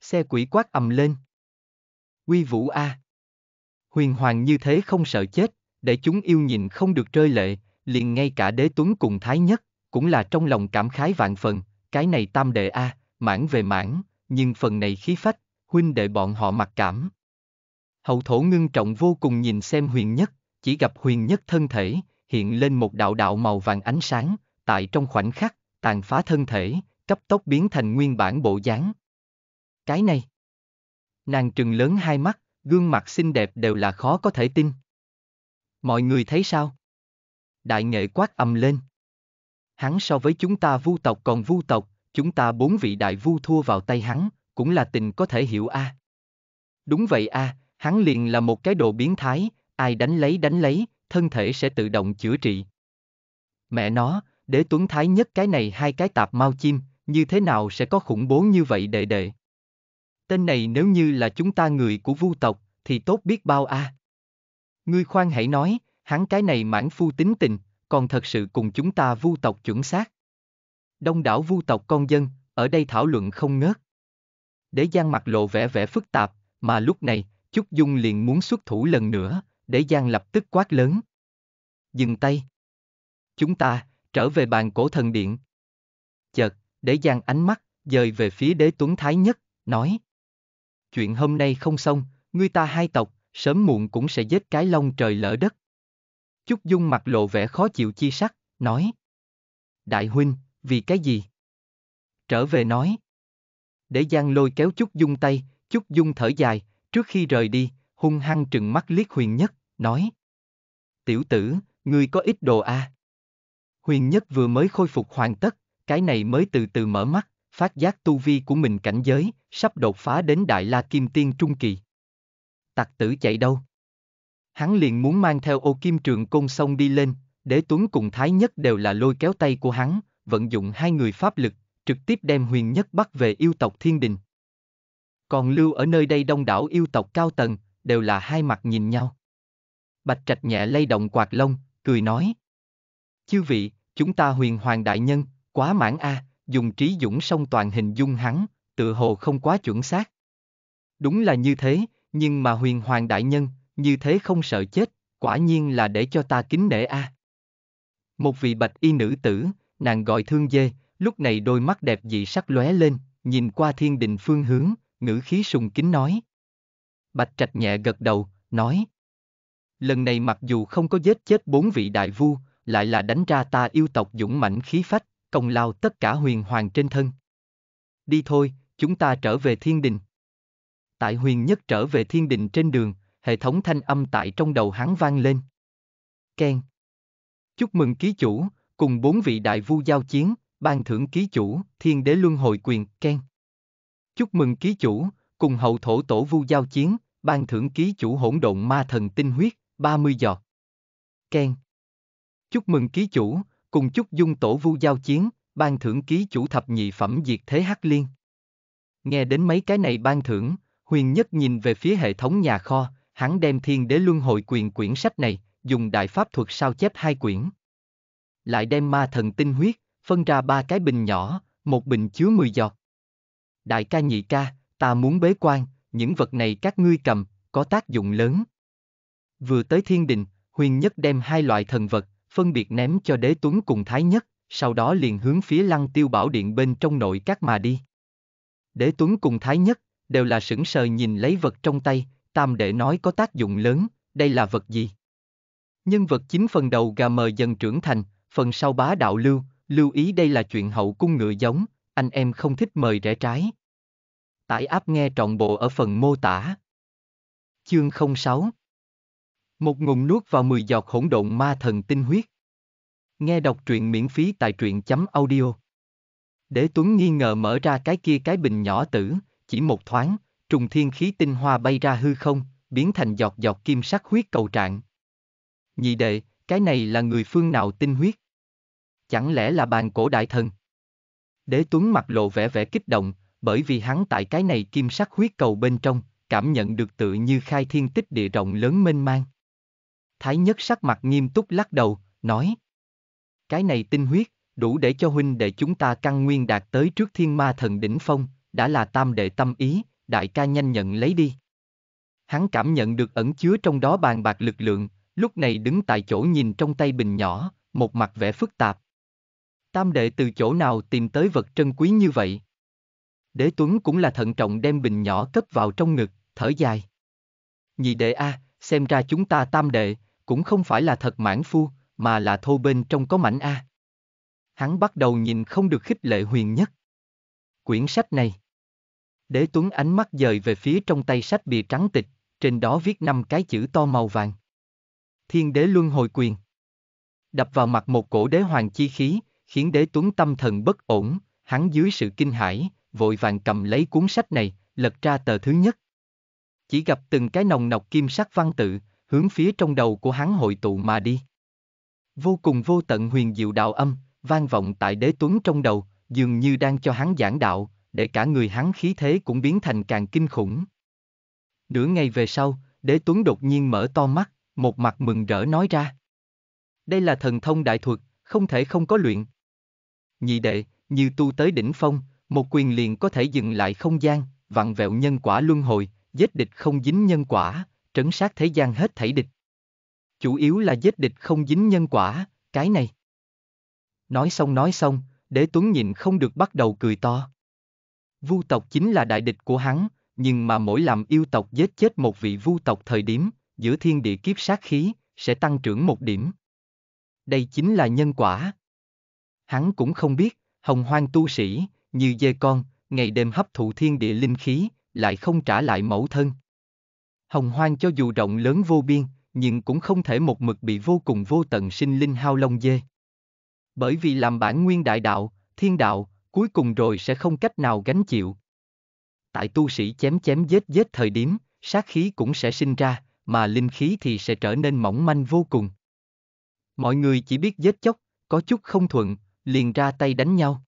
Xe quỷ quát ầm lên. Quy Vũ A huyền hoàng như thế không sợ chết, để chúng yêu nhìn không được rơi lệ, liền ngay cả đế tuấn cùng thái nhất, cũng là trong lòng cảm khái vạn phần, cái này tam đệ A, à, mãn về mãn, nhưng phần này khí phách, huynh đệ bọn họ mặc cảm. Hậu thổ ngưng trọng vô cùng nhìn xem huyền nhất, chỉ gặp huyền nhất thân thể, hiện lên một đạo đạo màu vàng ánh sáng, tại trong khoảnh khắc, tàn phá thân thể, cấp tốc biến thành nguyên bản bộ dáng. Cái này. Nàng trừng lớn hai mắt, gương mặt xinh đẹp đều là khó có thể tin. Mọi người thấy sao? Đại nghệ quát ầm lên. Hắn so với chúng ta vu tộc còn vu tộc, chúng ta bốn vị đại vu thua vào tay hắn, cũng là tình có thể hiểu a. À. Đúng vậy a, à, hắn liền là một cái đồ biến thái, ai đánh lấy đánh lấy, thân thể sẽ tự động chữa trị. Mẹ nó, đế tuấn thái nhất cái này hai cái tạp mau chim, như thế nào sẽ có khủng bố như vậy đệ đệ. Tên này nếu như là chúng ta người của vu tộc, thì tốt biết bao a. À. Ngươi khoan hãy nói, hắn cái này mãn phu tính tình, còn thật sự cùng chúng ta vu tộc chuẩn xác. Đông đảo vu tộc con dân, ở đây thảo luận không ngớt. Để Giang mặt lộ vẻ vẻ phức tạp, mà lúc này, Chúc Dung liền muốn xuất thủ lần nữa, để Giang lập tức quát lớn. Dừng tay. Chúng ta, trở về bàn cổ thần điện. Chợt, Để Giang ánh mắt, dời về phía Đế Tuấn Thái Nhất, nói chuyện hôm nay không xong, ngươi ta hai tộc, sớm muộn cũng sẽ giết cái lông trời lỡ đất. Chúc Dung mặt lộ vẻ khó chịu chi sắc, nói. Đại huynh, vì cái gì? Trở về nói. Để Giang lôi kéo Chúc Dung tay, Chúc Dung thở dài, trước khi rời đi, hung hăng trừng mắt liếc huyền nhất, nói. Tiểu tử, ngươi có ít đồ à? Huyền nhất vừa mới khôi phục hoàn tất, cái này mới từ từ mở mắt, phát giác tu vi của mình cảnh giới, sắp đột phá đến Đại La Kim Tiên Trung Kỳ. Tặc tử chạy đâu? Hắn liền muốn mang theo ô kim trường côn sông đi lên, đế tuấn cùng thái nhất đều là lôi kéo tay của hắn, vận dụng hai người pháp lực, trực tiếp đem huyền nhất bắt về yêu tộc thiên đình. Còn lưu ở nơi đây đông đảo yêu tộc cao tầng, đều là hai mặt nhìn nhau. Bạch trạch nhẹ lay động quạt lông, cười nói. Chư vị, chúng ta huyền hoàng đại nhân, quá mãn a à, dùng trí dũng song toàn hình dung hắn, tự hồ không quá chuẩn xác. Đúng là như thế, nhưng mà huyền hoàng đại nhân, như thế không sợ chết, quả nhiên là để cho ta kính nể a. À. Một vị bạch y nữ tử, nàng gọi thương dê, lúc này đôi mắt đẹp dị sắc lóe lên, nhìn qua thiên đình phương hướng, ngữ khí sùng kính nói. Bạch trạch nhẹ gật đầu, nói. Lần này mặc dù không có giết chết bốn vị đại vu, lại là đánh ra ta yêu tộc dũng mãnh khí phách, công lao tất cả huyền hoàng trên thân. Đi thôi, chúng ta trở về thiên đình. Tại huyền nhất trở về thiên đình trên đường, hệ thống thanh âm tại trong đầu hắn vang lên. Ken. Chúc mừng ký chủ, cùng bốn vị đại vu giao chiến, ban thưởng ký chủ, thiên đế luân hồi quyền, Ken. Chúc mừng ký chủ, cùng hậu thổ tổ vu giao chiến, ban thưởng ký chủ hỗn độn ma thần tinh huyết, 30 giọt. Ken. Chúc mừng ký chủ, cùng chúc dung tổ vu giao chiến, ban thưởng ký chủ thập nhị phẩm diệt thế hắc liên. Nghe đến mấy cái này ban thưởng, huyền nhất nhìn về phía hệ thống nhà kho, hắn đem thiên đế luân hội quyền quyển sách này, dùng đại pháp thuật sao chép hai quyển. Lại đem ma thần tinh huyết, phân ra ba cái bình nhỏ, một bình chứa mười giọt. Đại ca nhị ca, ta muốn bế quan, những vật này các ngươi cầm, có tác dụng lớn. Vừa tới thiên đình, huyền nhất đem hai loại thần vật, phân biệt ném cho đế tuấn cùng thái nhất, sau đó liền hướng phía lăng tiêu bảo điện bên trong nội các mà đi. Đế tuấn cùng thái nhất, đều là sững sờ nhìn lấy vật trong tay, tam đệ nói có tác dụng lớn, đây là vật gì? Nhân vật chính phần đầu gà mờ dần trưởng thành, phần sau bá đạo lưu, lưu ý đây là chuyện hậu cung ngựa giống, anh em không thích mời rẻ trái. Tải áp nghe trọn bộ ở phần mô tả. Chương 06 một ngụm nuốt vào 10 giọt hỗn độn ma thần tinh huyết. Nghe đọc truyện miễn phí tại truyện.audio. chấm để Tuấn nghi ngờ mở ra cái kia cái bình nhỏ tử, chỉ một thoáng, trùng thiên khí tinh hoa bay ra hư không, biến thành giọt giọt kim sắc huyết cầu trạng. Nhị đệ, cái này là người phương nào tinh huyết? Chẳng lẽ là bàn cổ đại thần? Đế Tuấn mặt lộ vẻ vẻ kích động, bởi vì hắn tại cái này kim sắc huyết cầu bên trong, cảm nhận được tự như khai thiên tích địa rộng lớn mênh mang. Thái nhất sắc mặt nghiêm túc lắc đầu, nói. Cái này tinh huyết, đủ để cho huynh đệ chúng ta căn nguyên đạt tới trước thiên ma thần đỉnh phong, đã là tam đệ tâm ý, đại ca nhanh nhận lấy đi. Hắn cảm nhận được ẩn chứa trong đó bàn bạc lực lượng, lúc này đứng tại chỗ nhìn trong tay bình nhỏ, một mặt vẻ phức tạp. Tam đệ từ chỗ nào tìm tới vật trân quý như vậy? Đế Tuấn cũng là thận trọng đem bình nhỏ cất vào trong ngực, thở dài. Nhị đệ a, à, xem ra chúng ta tam đệ, cũng không phải là thật mãn phu, mà là thô bên trong có mảnh A. Hắn bắt đầu nhìn không được khích lệ huyền nhất. Quyển sách này. Đế Tuấn ánh mắt dời về phía trong tay sách bìa trắng tịch, trên đó viết năm cái chữ to màu vàng. Thiên đế luân hồi quyền. Đập vào mặt một cổ đế hoàng chi khí, khiến đế Tuấn tâm thần bất ổn, hắn dưới sự kinh hãi, vội vàng cầm lấy cuốn sách này, lật ra tờ thứ nhất. Chỉ gặp từng cái nồng nọc kim sắc văn tự, hướng phía trong đầu của hắn hội tụ mà đi. Vô cùng vô tận huyền diệu đạo âm, vang vọng tại đế tuấn trong đầu, dường như đang cho hắn giảng đạo, để cả người hắn khí thế cũng biến thành càng kinh khủng. Nửa ngày về sau, đế tuấn đột nhiên mở to mắt, một mặt mừng rỡ nói ra. Đây là thần thông đại thuật, không thể không có luyện. Nhị đệ, như tu tới đỉnh phong, một quyền liền có thể dừng lại không gian, vặn vẹo nhân quả luân hồi, giết địch không dính nhân quả trấn sát thế gian hết thảy địch. Chủ yếu là giết địch không dính nhân quả, cái này. Nói xong nói xong, đế tuấn nhịn không được bắt đầu cười to. Vu tộc chính là đại địch của hắn, nhưng mà mỗi làm yêu tộc giết chết một vị vu tộc thời điểm, giữa thiên địa kiếp sát khí, sẽ tăng trưởng một điểm. Đây chính là nhân quả. Hắn cũng không biết, hồng hoang tu sĩ, như dê con, ngày đêm hấp thụ thiên địa linh khí, lại không trả lại mẫu thân, Hồng hoang cho dù rộng lớn vô biên, nhưng cũng không thể một mực bị vô cùng vô tận sinh linh hao lông dê. Bởi vì làm bản nguyên đại đạo, thiên đạo, cuối cùng rồi sẽ không cách nào gánh chịu. Tại tu sĩ chém chém giết giết thời điểm, sát khí cũng sẽ sinh ra, mà linh khí thì sẽ trở nên mỏng manh vô cùng. Mọi người chỉ biết giết chóc, có chút không thuận, liền ra tay đánh nhau.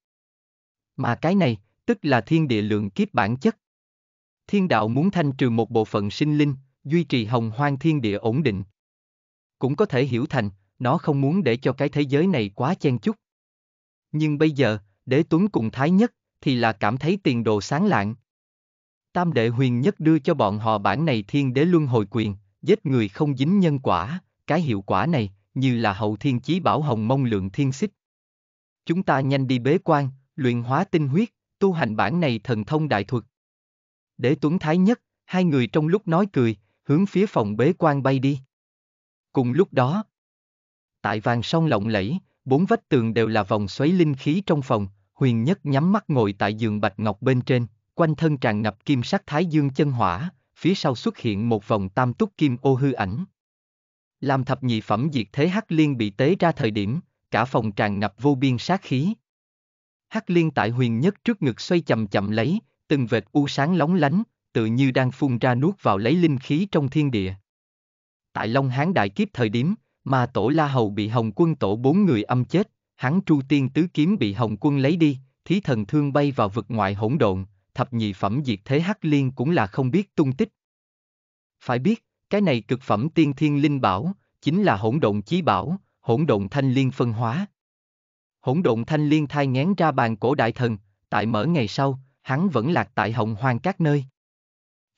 Mà cái này, tức là thiên địa lượng kiếp bản chất thiên đạo muốn thanh trừ một bộ phận sinh linh, duy trì hồng hoang thiên địa ổn định. Cũng có thể hiểu thành, nó không muốn để cho cái thế giới này quá chen chúc. Nhưng bây giờ, đế tuấn cùng thái nhất, thì là cảm thấy tiền đồ sáng lạng. Tam đệ huyền nhất đưa cho bọn họ bản này thiên đế luân hồi quyền, giết người không dính nhân quả, cái hiệu quả này, như là hậu thiên chí bảo hồng mông lượng thiên xích. Chúng ta nhanh đi bế quan, luyện hóa tinh huyết, tu hành bản này thần thông đại thuật đế tuấn thái nhất, hai người trong lúc nói cười, hướng phía phòng bế quan bay đi. Cùng lúc đó, tại vàng sông lộng lẫy, bốn vách tường đều là vòng xoáy linh khí trong phòng, huyền nhất nhắm mắt ngồi tại giường bạch ngọc bên trên, quanh thân tràn ngập kim sắc thái dương chân hỏa, phía sau xuất hiện một vòng tam túc kim ô hư ảnh. Làm thập nhị phẩm diệt thế Hắc Liên bị tế ra thời điểm, cả phòng tràn ngập vô biên sát khí. Hắc Liên tại huyền nhất trước ngực xoay chậm chậm lấy, từng vệt u sáng lóng lánh, tự như đang phun ra nuốt vào lấy linh khí trong thiên địa. Tại Long Hán Đại Kiếp thời điểm, mà tổ La Hầu bị Hồng Quân tổ bốn người âm chết, hắn tru Tiên Tứ Kiếm bị Hồng Quân lấy đi, thí thần thương bay vào vực ngoại hỗn độn, thập nhị phẩm diệt thế hắc liên cũng là không biết tung tích. Phải biết, cái này cực phẩm tiên thiên linh bảo, chính là hỗn độn chí bảo, hỗn độn thanh liên phân hóa. Hỗn độn thanh liên thai ngén ra bàn cổ đại thần, tại mở ngày sau, hắn vẫn lạc tại hồng hoang các nơi.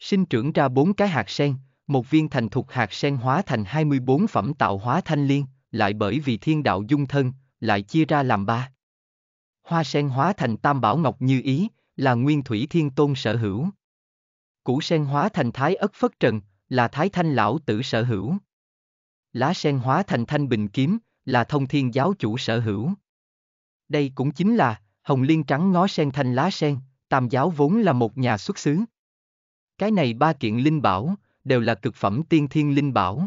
Sinh trưởng ra bốn cái hạt sen, một viên thành thuộc hạt sen hóa thành 24 phẩm tạo hóa thanh liên, lại bởi vì thiên đạo dung thân, lại chia ra làm ba. Hoa sen hóa thành tam bảo ngọc như ý, là nguyên thủy thiên tôn sở hữu. Củ sen hóa thành thái ất phất trần, là thái thanh lão tử sở hữu. Lá sen hóa thành thanh bình kiếm, là thông thiên giáo chủ sở hữu. Đây cũng chính là hồng liên trắng ngó sen thanh lá sen, tam giáo vốn là một nhà xuất xứ. Cái này ba kiện linh bảo, đều là cực phẩm tiên thiên linh bảo.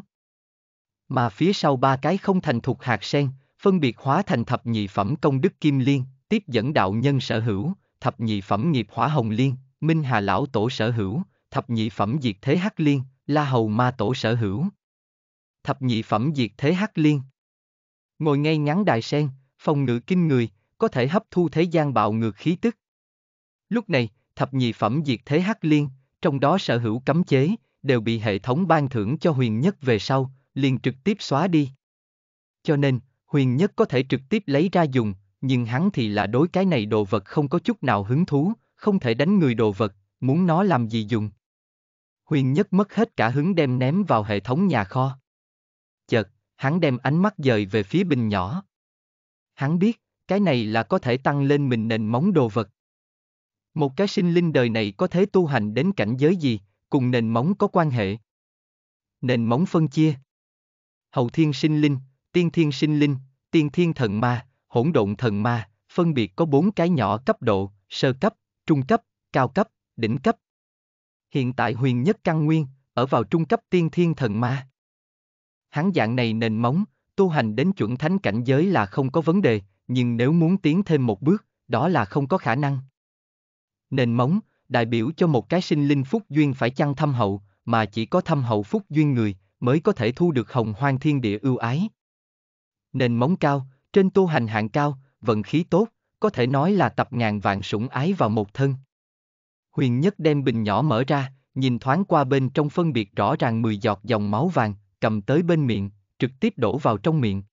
Mà phía sau ba cái không thành thuộc hạt sen, phân biệt hóa thành thập nhị phẩm công đức kim liên, tiếp dẫn đạo nhân sở hữu, thập nhị phẩm nghiệp hỏa hồng liên, minh hà lão tổ sở hữu, thập nhị phẩm diệt thế hắc liên, la hầu ma tổ sở hữu. Thập nhị phẩm diệt thế hắc liên. Ngồi ngay ngắn đài sen, phòng ngự kinh người, có thể hấp thu thế gian bạo ngược khí tức. Lúc này, thập nhị phẩm diệt thế hắc liên, trong đó sở hữu cấm chế, đều bị hệ thống ban thưởng cho huyền nhất về sau, liền trực tiếp xóa đi. Cho nên, huyền nhất có thể trực tiếp lấy ra dùng, nhưng hắn thì là đối cái này đồ vật không có chút nào hứng thú, không thể đánh người đồ vật, muốn nó làm gì dùng. Huyền nhất mất hết cả hứng đem ném vào hệ thống nhà kho. Chợt, hắn đem ánh mắt dời về phía bình nhỏ. Hắn biết, cái này là có thể tăng lên mình nền móng đồ vật. Một cái sinh linh đời này có thể tu hành đến cảnh giới gì, cùng nền móng có quan hệ. Nền móng phân chia. Hậu thiên sinh linh, tiên thiên sinh linh, tiên thiên thần ma, hỗn độn thần ma, phân biệt có bốn cái nhỏ cấp độ, sơ cấp, trung cấp, cao cấp, đỉnh cấp. Hiện tại huyền nhất căn nguyên, ở vào trung cấp tiên thiên thần ma. Hắn dạng này nền móng, tu hành đến chuẩn thánh cảnh giới là không có vấn đề, nhưng nếu muốn tiến thêm một bước, đó là không có khả năng. Nền móng, đại biểu cho một cái sinh linh phúc duyên phải chăng thâm hậu, mà chỉ có thâm hậu phúc duyên người mới có thể thu được hồng hoang thiên địa ưu ái. Nền móng cao, trên tu hành hạng cao, vận khí tốt, có thể nói là tập ngàn vạn sủng ái vào một thân. Huyền Nhất đem bình nhỏ mở ra, nhìn thoáng qua bên trong phân biệt rõ ràng 10 giọt dòng máu vàng, cầm tới bên miệng, trực tiếp đổ vào trong miệng.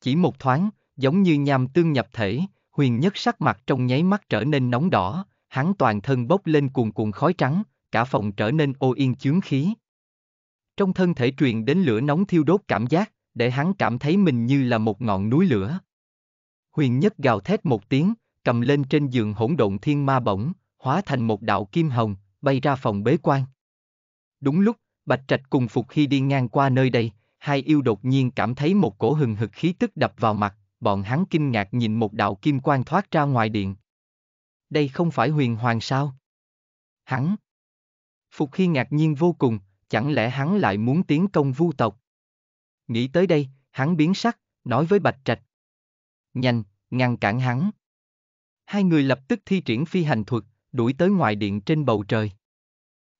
Chỉ một thoáng, giống như nham tương nhập thể, Huyền Nhất sắc mặt trong nháy mắt trở nên nóng đỏ, hắn toàn thân bốc lên cuồn cuộn khói trắng, cả phòng trở nên ô yên chướng khí. Trong thân thể truyền đến lửa nóng thiêu đốt cảm giác, để hắn cảm thấy mình như là một ngọn núi lửa. Huyền nhất gào thét một tiếng, cầm lên trên giường hỗn độn thiên ma bổng, hóa thành một đạo kim hồng, bay ra phòng bế quan. Đúng lúc, Bạch Trạch cùng Phục khi đi ngang qua nơi đây, hai yêu đột nhiên cảm thấy một cổ hừng hực khí tức đập vào mặt, bọn hắn kinh ngạc nhìn một đạo kim quang thoát ra ngoài điện, đây không phải huyền hoàng sao? Hắn. Phục Hy ngạc nhiên vô cùng, chẳng lẽ hắn lại muốn tiến công vu tộc? Nghĩ tới đây, hắn biến sắc, nói với Bạch Trạch. Nhanh, ngăn cản hắn. Hai người lập tức thi triển phi hành thuật, đuổi tới ngoài điện trên bầu trời.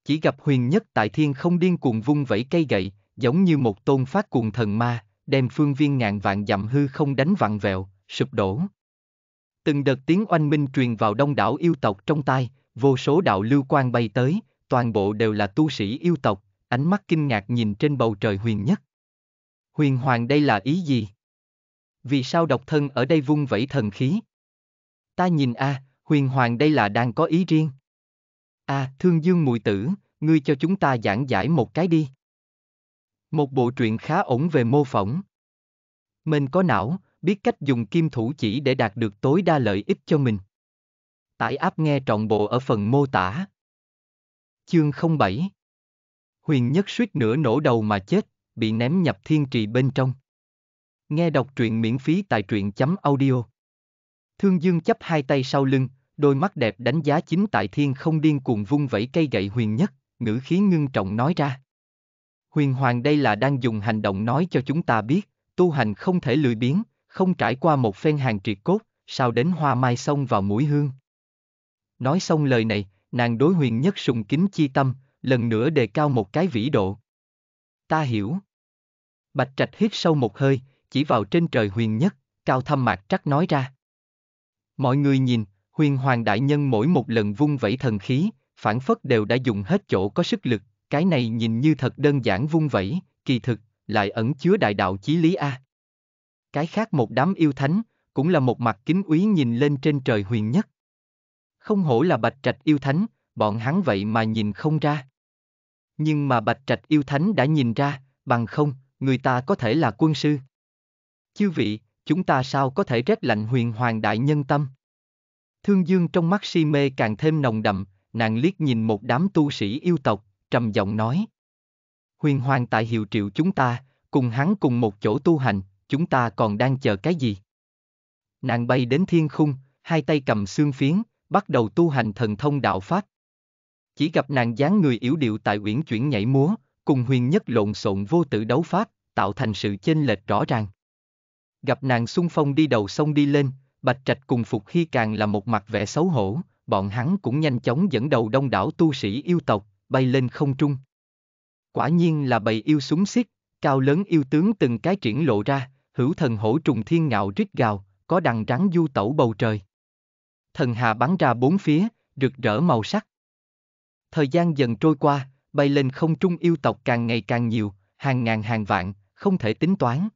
Chỉ gặp huyền nhất tại thiên không điên cuồng vung vẫy cây gậy, giống như một tôn phát cuồng thần ma, đem phương viên ngàn vạn dặm hư không đánh vặn vẹo, sụp đổ. Từng đợt tiếng oanh minh truyền vào đông đảo yêu tộc trong tai, vô số đạo lưu quan bay tới, toàn bộ đều là tu sĩ yêu tộc, ánh mắt kinh ngạc nhìn trên bầu trời huyền nhất. Huyền hoàng đây là ý gì? Vì sao độc thân ở đây vung vẫy thần khí? Ta nhìn a, à, huyền hoàng đây là đang có ý riêng. A, à, thương dương mùi tử, ngươi cho chúng ta giảng giải một cái đi. Một bộ truyện khá ổn về mô phỏng. Mình có não, biết cách dùng kim thủ chỉ để đạt được tối đa lợi ích cho mình. Tải app nghe trọn bộ ở phần mô tả. Chương 07 Huyền nhất suýt nửa nổ đầu mà chết, bị ném nhập thiên trì bên trong. Nghe đọc truyện miễn phí tại truyện chấm audio. Thương Dương chấp hai tay sau lưng, đôi mắt đẹp đánh giá chính tại thiên không điên cuồng vung vẩy cây gậy huyền nhất, ngữ khí ngưng trọng nói ra. Huyền Hoàng đây là đang dùng hành động nói cho chúng ta biết, tu hành không thể lười biếng, không trải qua một phen hàng triệt cốt, sao đến hoa mai xông vào mũi hương. Nói xong lời này, nàng đối huyền nhất sùng kính chi tâm, lần nữa đề cao một cái vĩ độ. Ta hiểu. Bạch trạch hít sâu một hơi, chỉ vào trên trời huyền nhất, cao thâm mạc trắc nói ra. Mọi người nhìn, huyền hoàng đại nhân mỗi một lần vung vẩy thần khí, phản phất đều đã dùng hết chỗ có sức lực, cái này nhìn như thật đơn giản vung vẩy, kỳ thực, lại ẩn chứa đại đạo chí lý A cái khác một đám yêu thánh, cũng là một mặt kính úy nhìn lên trên trời huyền nhất. Không hổ là bạch trạch yêu thánh, bọn hắn vậy mà nhìn không ra. Nhưng mà bạch trạch yêu thánh đã nhìn ra, bằng không, người ta có thể là quân sư. Chư vị, chúng ta sao có thể rét lạnh huyền hoàng đại nhân tâm? Thương dương trong mắt si mê càng thêm nồng đậm, nàng liếc nhìn một đám tu sĩ yêu tộc, trầm giọng nói. Huyền hoàng tại hiệu triệu chúng ta, cùng hắn cùng một chỗ tu hành, chúng ta còn đang chờ cái gì? Nàng bay đến thiên khung, hai tay cầm xương phiến, bắt đầu tu hành thần thông đạo Pháp. Chỉ gặp nàng dáng người yếu điệu tại uyển chuyển nhảy múa, cùng huyền nhất lộn xộn vô tử đấu Pháp, tạo thành sự chênh lệch rõ ràng. Gặp nàng xung phong đi đầu sông đi lên, Bạch Trạch cùng Phục Hy càng là một mặt vẻ xấu hổ, bọn hắn cũng nhanh chóng dẫn đầu đông đảo tu sĩ yêu tộc, bay lên không trung. Quả nhiên là bầy yêu súng xiết, cao lớn yêu tướng từng cái triển lộ ra, hữu thần hổ trùng thiên ngạo rít gào, có đằng rắn du tẩu bầu trời. Thần hà bắn ra bốn phía, rực rỡ màu sắc. Thời gian dần trôi qua, bay lên không trung yêu tộc càng ngày càng nhiều, hàng ngàn hàng vạn, không thể tính toán.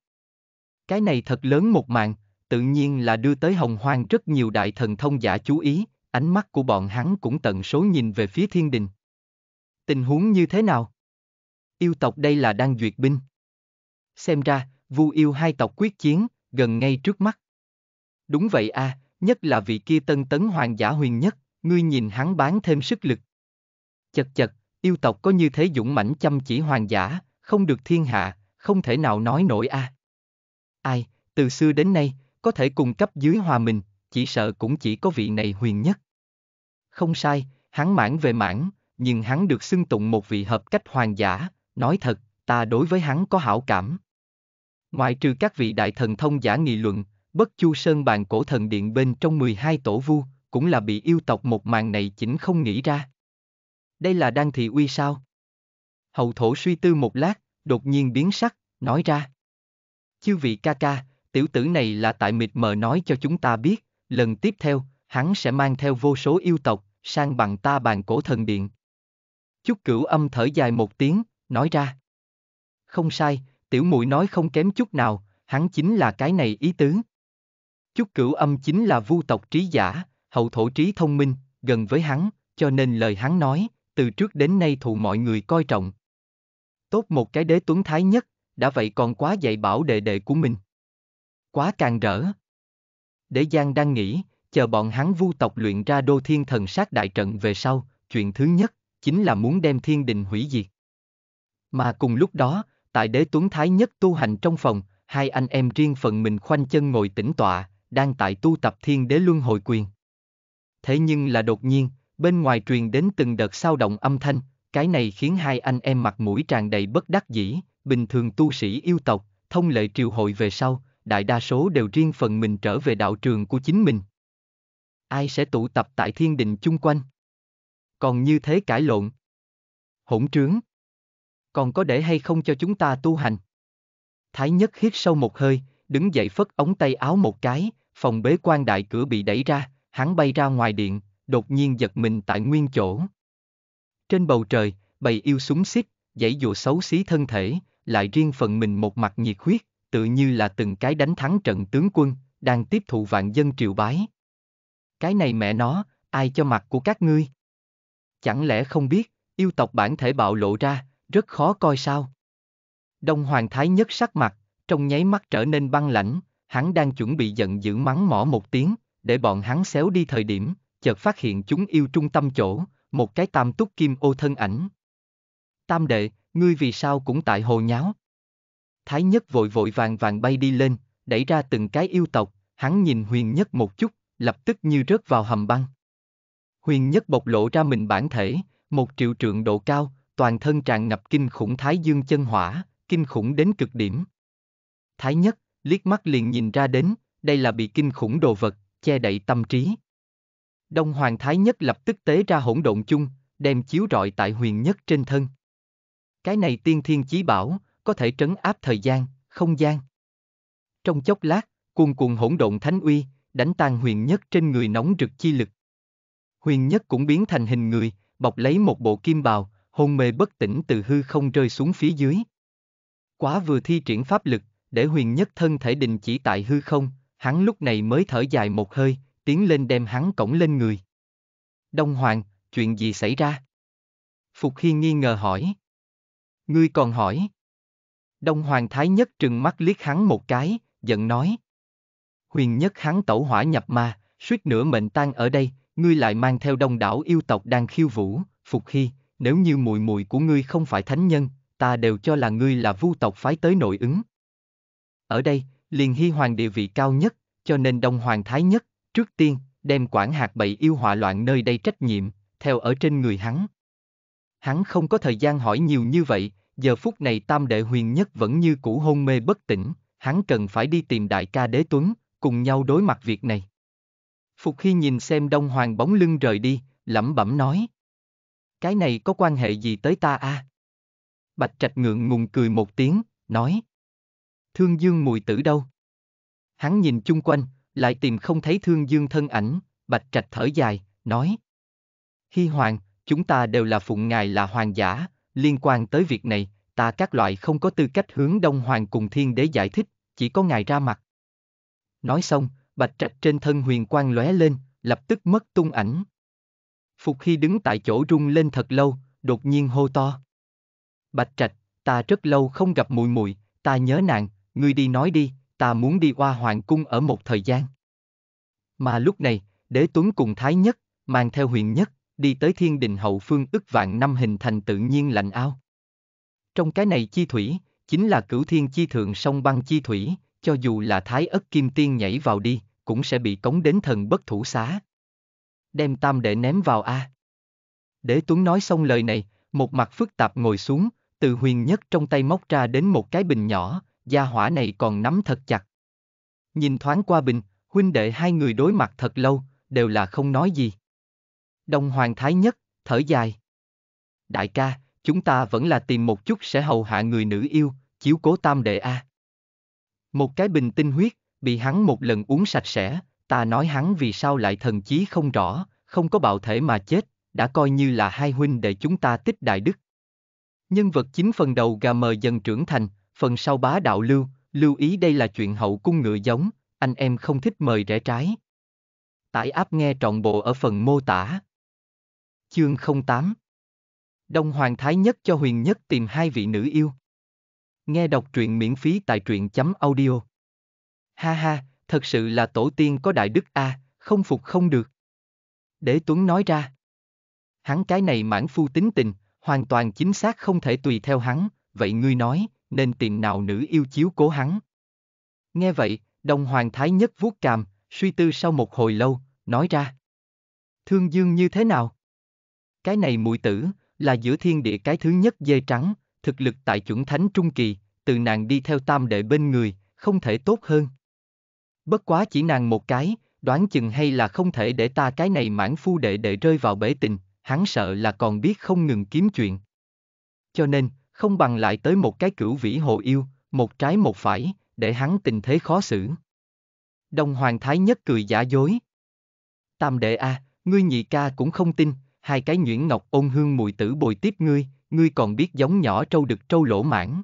Cái này thật lớn một mạng, tự nhiên là đưa tới hồng hoang rất nhiều đại thần thông giả chú ý, ánh mắt của bọn hắn cũng tận số nhìn về phía thiên đình. Tình huống như thế nào? Yêu tộc đây là đang duyệt binh. Xem ra, Vu yêu hai tộc quyết chiến, gần ngay trước mắt. Đúng vậy a, à, nhất là vị kia tân tấn hoàng giả huyền nhất, ngươi nhìn hắn bán thêm sức lực. Chật chật, yêu tộc có như thế dũng mãnh chăm chỉ hoàng giả, không được thiên hạ, không thể nào nói nổi a. À. Ai, từ xưa đến nay, có thể cùng cấp dưới hòa mình, chỉ sợ cũng chỉ có vị này huyền nhất. Không sai, hắn mãn về mãn, nhưng hắn được xưng tụng một vị hợp cách hoàng giả, nói thật, ta đối với hắn có hảo cảm. Ngoại trừ các vị đại thần thông giả nghị luận, bất chu sơn bàn cổ thần điện bên trong 12 tổ vu, cũng là bị yêu tộc một màn này chỉnh không nghĩ ra. Đây là đang thị uy sao? Hậu thổ suy tư một lát, đột nhiên biến sắc, nói ra. Chư vị ca ca, tiểu tử này là tại mịt mờ nói cho chúng ta biết, lần tiếp theo, hắn sẽ mang theo vô số yêu tộc, sang bằng ta bàn cổ thần điện. Chúc cửu âm thở dài một tiếng, nói ra. Không sai, tiểu mũi nói không kém chút nào, hắn chính là cái này ý tứ. Chúc cửu âm chính là vu tộc trí giả, hậu thổ trí thông minh, gần với hắn, cho nên lời hắn nói, từ trước đến nay thụ mọi người coi trọng. Tốt một cái đế tuấn thái nhất, đã vậy còn quá dạy bảo đệ đệ của mình. Quá càng rỡ. Đế Giang đang nghĩ, chờ bọn hắn vu tộc luyện ra đô thiên thần sát đại trận về sau, chuyện thứ nhất, chính là muốn đem thiên đình hủy diệt. Mà cùng lúc đó, Tại đế tuấn thái nhất tu hành trong phòng, hai anh em riêng phần mình khoanh chân ngồi tĩnh tọa, đang tại tu tập thiên đế luân hồi quyền. Thế nhưng là đột nhiên, bên ngoài truyền đến từng đợt sao động âm thanh, cái này khiến hai anh em mặt mũi tràn đầy bất đắc dĩ, bình thường tu sĩ yêu tộc, thông lệ triều hội về sau, đại đa số đều riêng phần mình trở về đạo trường của chính mình. Ai sẽ tụ tập tại thiên đình chung quanh? Còn như thế cãi lộn. Hỗn trướng còn có để hay không cho chúng ta tu hành? Thái nhất hít sâu một hơi, đứng dậy phất ống tay áo một cái, phòng bế quan đại cửa bị đẩy ra, hắn bay ra ngoài điện, đột nhiên giật mình tại nguyên chỗ. Trên bầu trời, bầy yêu súng xích, dãy dụa xấu xí thân thể, lại riêng phần mình một mặt nhiệt huyết, tự như là từng cái đánh thắng trận tướng quân, đang tiếp thụ vạn dân triều bái. Cái này mẹ nó, ai cho mặt của các ngươi? Chẳng lẽ không biết, yêu tộc bản thể bạo lộ ra, rất khó coi sao. Đông Hoàng Thái nhất sắc mặt, trong nháy mắt trở nên băng lãnh, hắn đang chuẩn bị giận dữ mắng mỏ một tiếng, để bọn hắn xéo đi thời điểm, chợt phát hiện chúng yêu trung tâm chỗ, một cái tam túc kim ô thân ảnh. Tam đệ, ngươi vì sao cũng tại hồ nháo? Thái nhất vội vội vàng vàng bay đi lên, đẩy ra từng cái yêu tộc, hắn nhìn huyền nhất một chút, lập tức như rớt vào hầm băng. Huyền nhất bộc lộ ra mình bản thể, một triệu trượng độ cao, toàn thân tràn ngập kinh khủng thái dương chân hỏa, kinh khủng đến cực điểm. Thái nhất, liếc mắt liền nhìn ra đến, đây là bị kinh khủng đồ vật, che đậy tâm trí. Đông Hoàng Thái Nhất lập tức tế ra hỗn độn chung, đem chiếu rọi tại huyền nhất trên thân. Cái này tiên thiên chí bảo, có thể trấn áp thời gian, không gian. Trong chốc lát, cuồn cuộn hỗn độn thánh uy, đánh tan huyền nhất trên người nóng rực chi lực. Huyền nhất cũng biến thành hình người, bọc lấy một bộ kim bào, hôn mê bất tỉnh từ hư không rơi xuống phía dưới. Quá vừa thi triển pháp lực, để huyền nhất thân thể đình chỉ tại hư không, hắn lúc này mới thở dài một hơi, tiến lên đem hắn cổng lên người. Đông Hoàng, chuyện gì xảy ra? Phục Hy nghi ngờ hỏi. Ngươi còn hỏi. Đông Hoàng Thái Nhất trừng mắt liếc hắn một cái, giận nói. Huyền Nhất hắn tẩu hỏa nhập ma, suýt nữa mệnh tan ở đây, ngươi lại mang theo đông đảo yêu tộc đang khiêu vũ, Phục Hy, nếu như mùi mùi của ngươi không phải thánh nhân, ta đều cho là ngươi là vu tộc phái tới nội ứng. Ở đây, liền hy hoàng địa vị cao nhất, cho nên đông hoàng thái nhất, trước tiên, đem quản hạt bậy yêu họa loạn nơi đây trách nhiệm, theo ở trên người hắn. Hắn không có thời gian hỏi nhiều như vậy, giờ phút này tam đệ huyền nhất vẫn như cũ hôn mê bất tỉnh, hắn cần phải đi tìm đại ca đế tuấn, cùng nhau đối mặt việc này. Phục Hy nhìn xem đông hoàng bóng lưng rời đi, lẩm bẩm nói cái này có quan hệ gì tới ta a? À? Bạch Trạch ngượng ngùng cười một tiếng, nói. Thương Dương mùi tử đâu? Hắn nhìn chung quanh, lại tìm không thấy Thương Dương thân ảnh, Bạch Trạch thở dài, nói. Hy Hoàng, chúng ta đều là phụng ngài là hoàng giả, liên quan tới việc này, ta các loại không có tư cách hướng Đông Hoàng cùng Thiên Đế giải thích, chỉ có ngài ra mặt. Nói xong, Bạch Trạch trên thân huyền quang lóe lên, lập tức mất tung ảnh. Phục Hy đứng tại chỗ rung lên thật lâu, đột nhiên hô to. Bạch Trạch, ta rất lâu không gặp mùi mùi, ta nhớ nàng, ngươi đi nói đi, ta muốn đi qua hoàng cung ở một thời gian. Mà lúc này, đế tuấn cùng thái nhất, mang theo huyền nhất, đi tới thiên đình hậu phương ức vạn năm hình thành tự nhiên lạnh ao. Trong cái này chi thủy, chính là cửu thiên chi thượng sông băng chi thủy, cho dù là thái ất kim tiên nhảy vào đi, cũng sẽ bị cống đến thần bất thủ xá, đem tam đệ ném vào a. À. Đế Tuấn nói xong lời này, một mặt phức tạp ngồi xuống, từ huyền nhất trong tay móc ra đến một cái bình nhỏ, gia hỏa này còn nắm thật chặt. Nhìn thoáng qua bình, huynh đệ hai người đối mặt thật lâu, đều là không nói gì. Đông Hoàng Thái Nhất, thở dài. Đại ca, chúng ta vẫn là tìm một chút sẽ hầu hạ người nữ yêu, chiếu cố tam đệ A. Một cái bình tinh huyết, bị hắn một lần uống sạch sẽ, ta nói hắn vì sao lại thần chí không rõ, không có bạo thể mà chết, đã coi như là hai huynh để chúng ta tích đại đức. Nhân vật chính phần đầu gà mờ dần trưởng thành, phần sau bá đạo lưu, lưu ý đây là chuyện hậu cung ngựa giống, anh em không thích mời rẻ trái. Tải áp nghe trọn bộ ở phần mô tả. Chương 08 Đông Hoàng Thái Nhất cho Huyền Nhất tìm hai vị nữ yêu. Nghe đọc truyện miễn phí tại truyện chấm audio. Ha ha, thật sự là tổ tiên có đại đức a, à, không phục không được. Đế Tuấn nói ra. Hắn cái này mãn phu tính tình, hoàn toàn chính xác không thể tùy theo hắn, vậy ngươi nói, nên tìm nào nữ yêu chiếu cố hắn. Nghe vậy, đồng hoàng thái nhất vuốt cằm, suy tư sau một hồi lâu, nói ra. Thương dương như thế nào? Cái này mùi tử, là giữa thiên địa cái thứ nhất dê trắng, thực lực tại chuẩn thánh trung kỳ, từ nàng đi theo tam đệ bên người, không thể tốt hơn. Bất quá chỉ nàng một cái, đoán chừng hay là không thể để ta cái này mãn phu đệ đệ rơi vào bể tình, hắn sợ là còn biết không ngừng kiếm chuyện. Cho nên, không bằng lại tới một cái cửu vĩ hồ yêu, một trái một phải, để hắn tình thế khó xử. Đông hoàng thái nhất cười giả dối. Tam đệ a, à, ngươi nhị ca cũng không tin, hai cái nhuyễn ngọc ôn hương mùi tử bồi tiếp ngươi, ngươi còn biết giống nhỏ trâu được trâu lỗ mãn.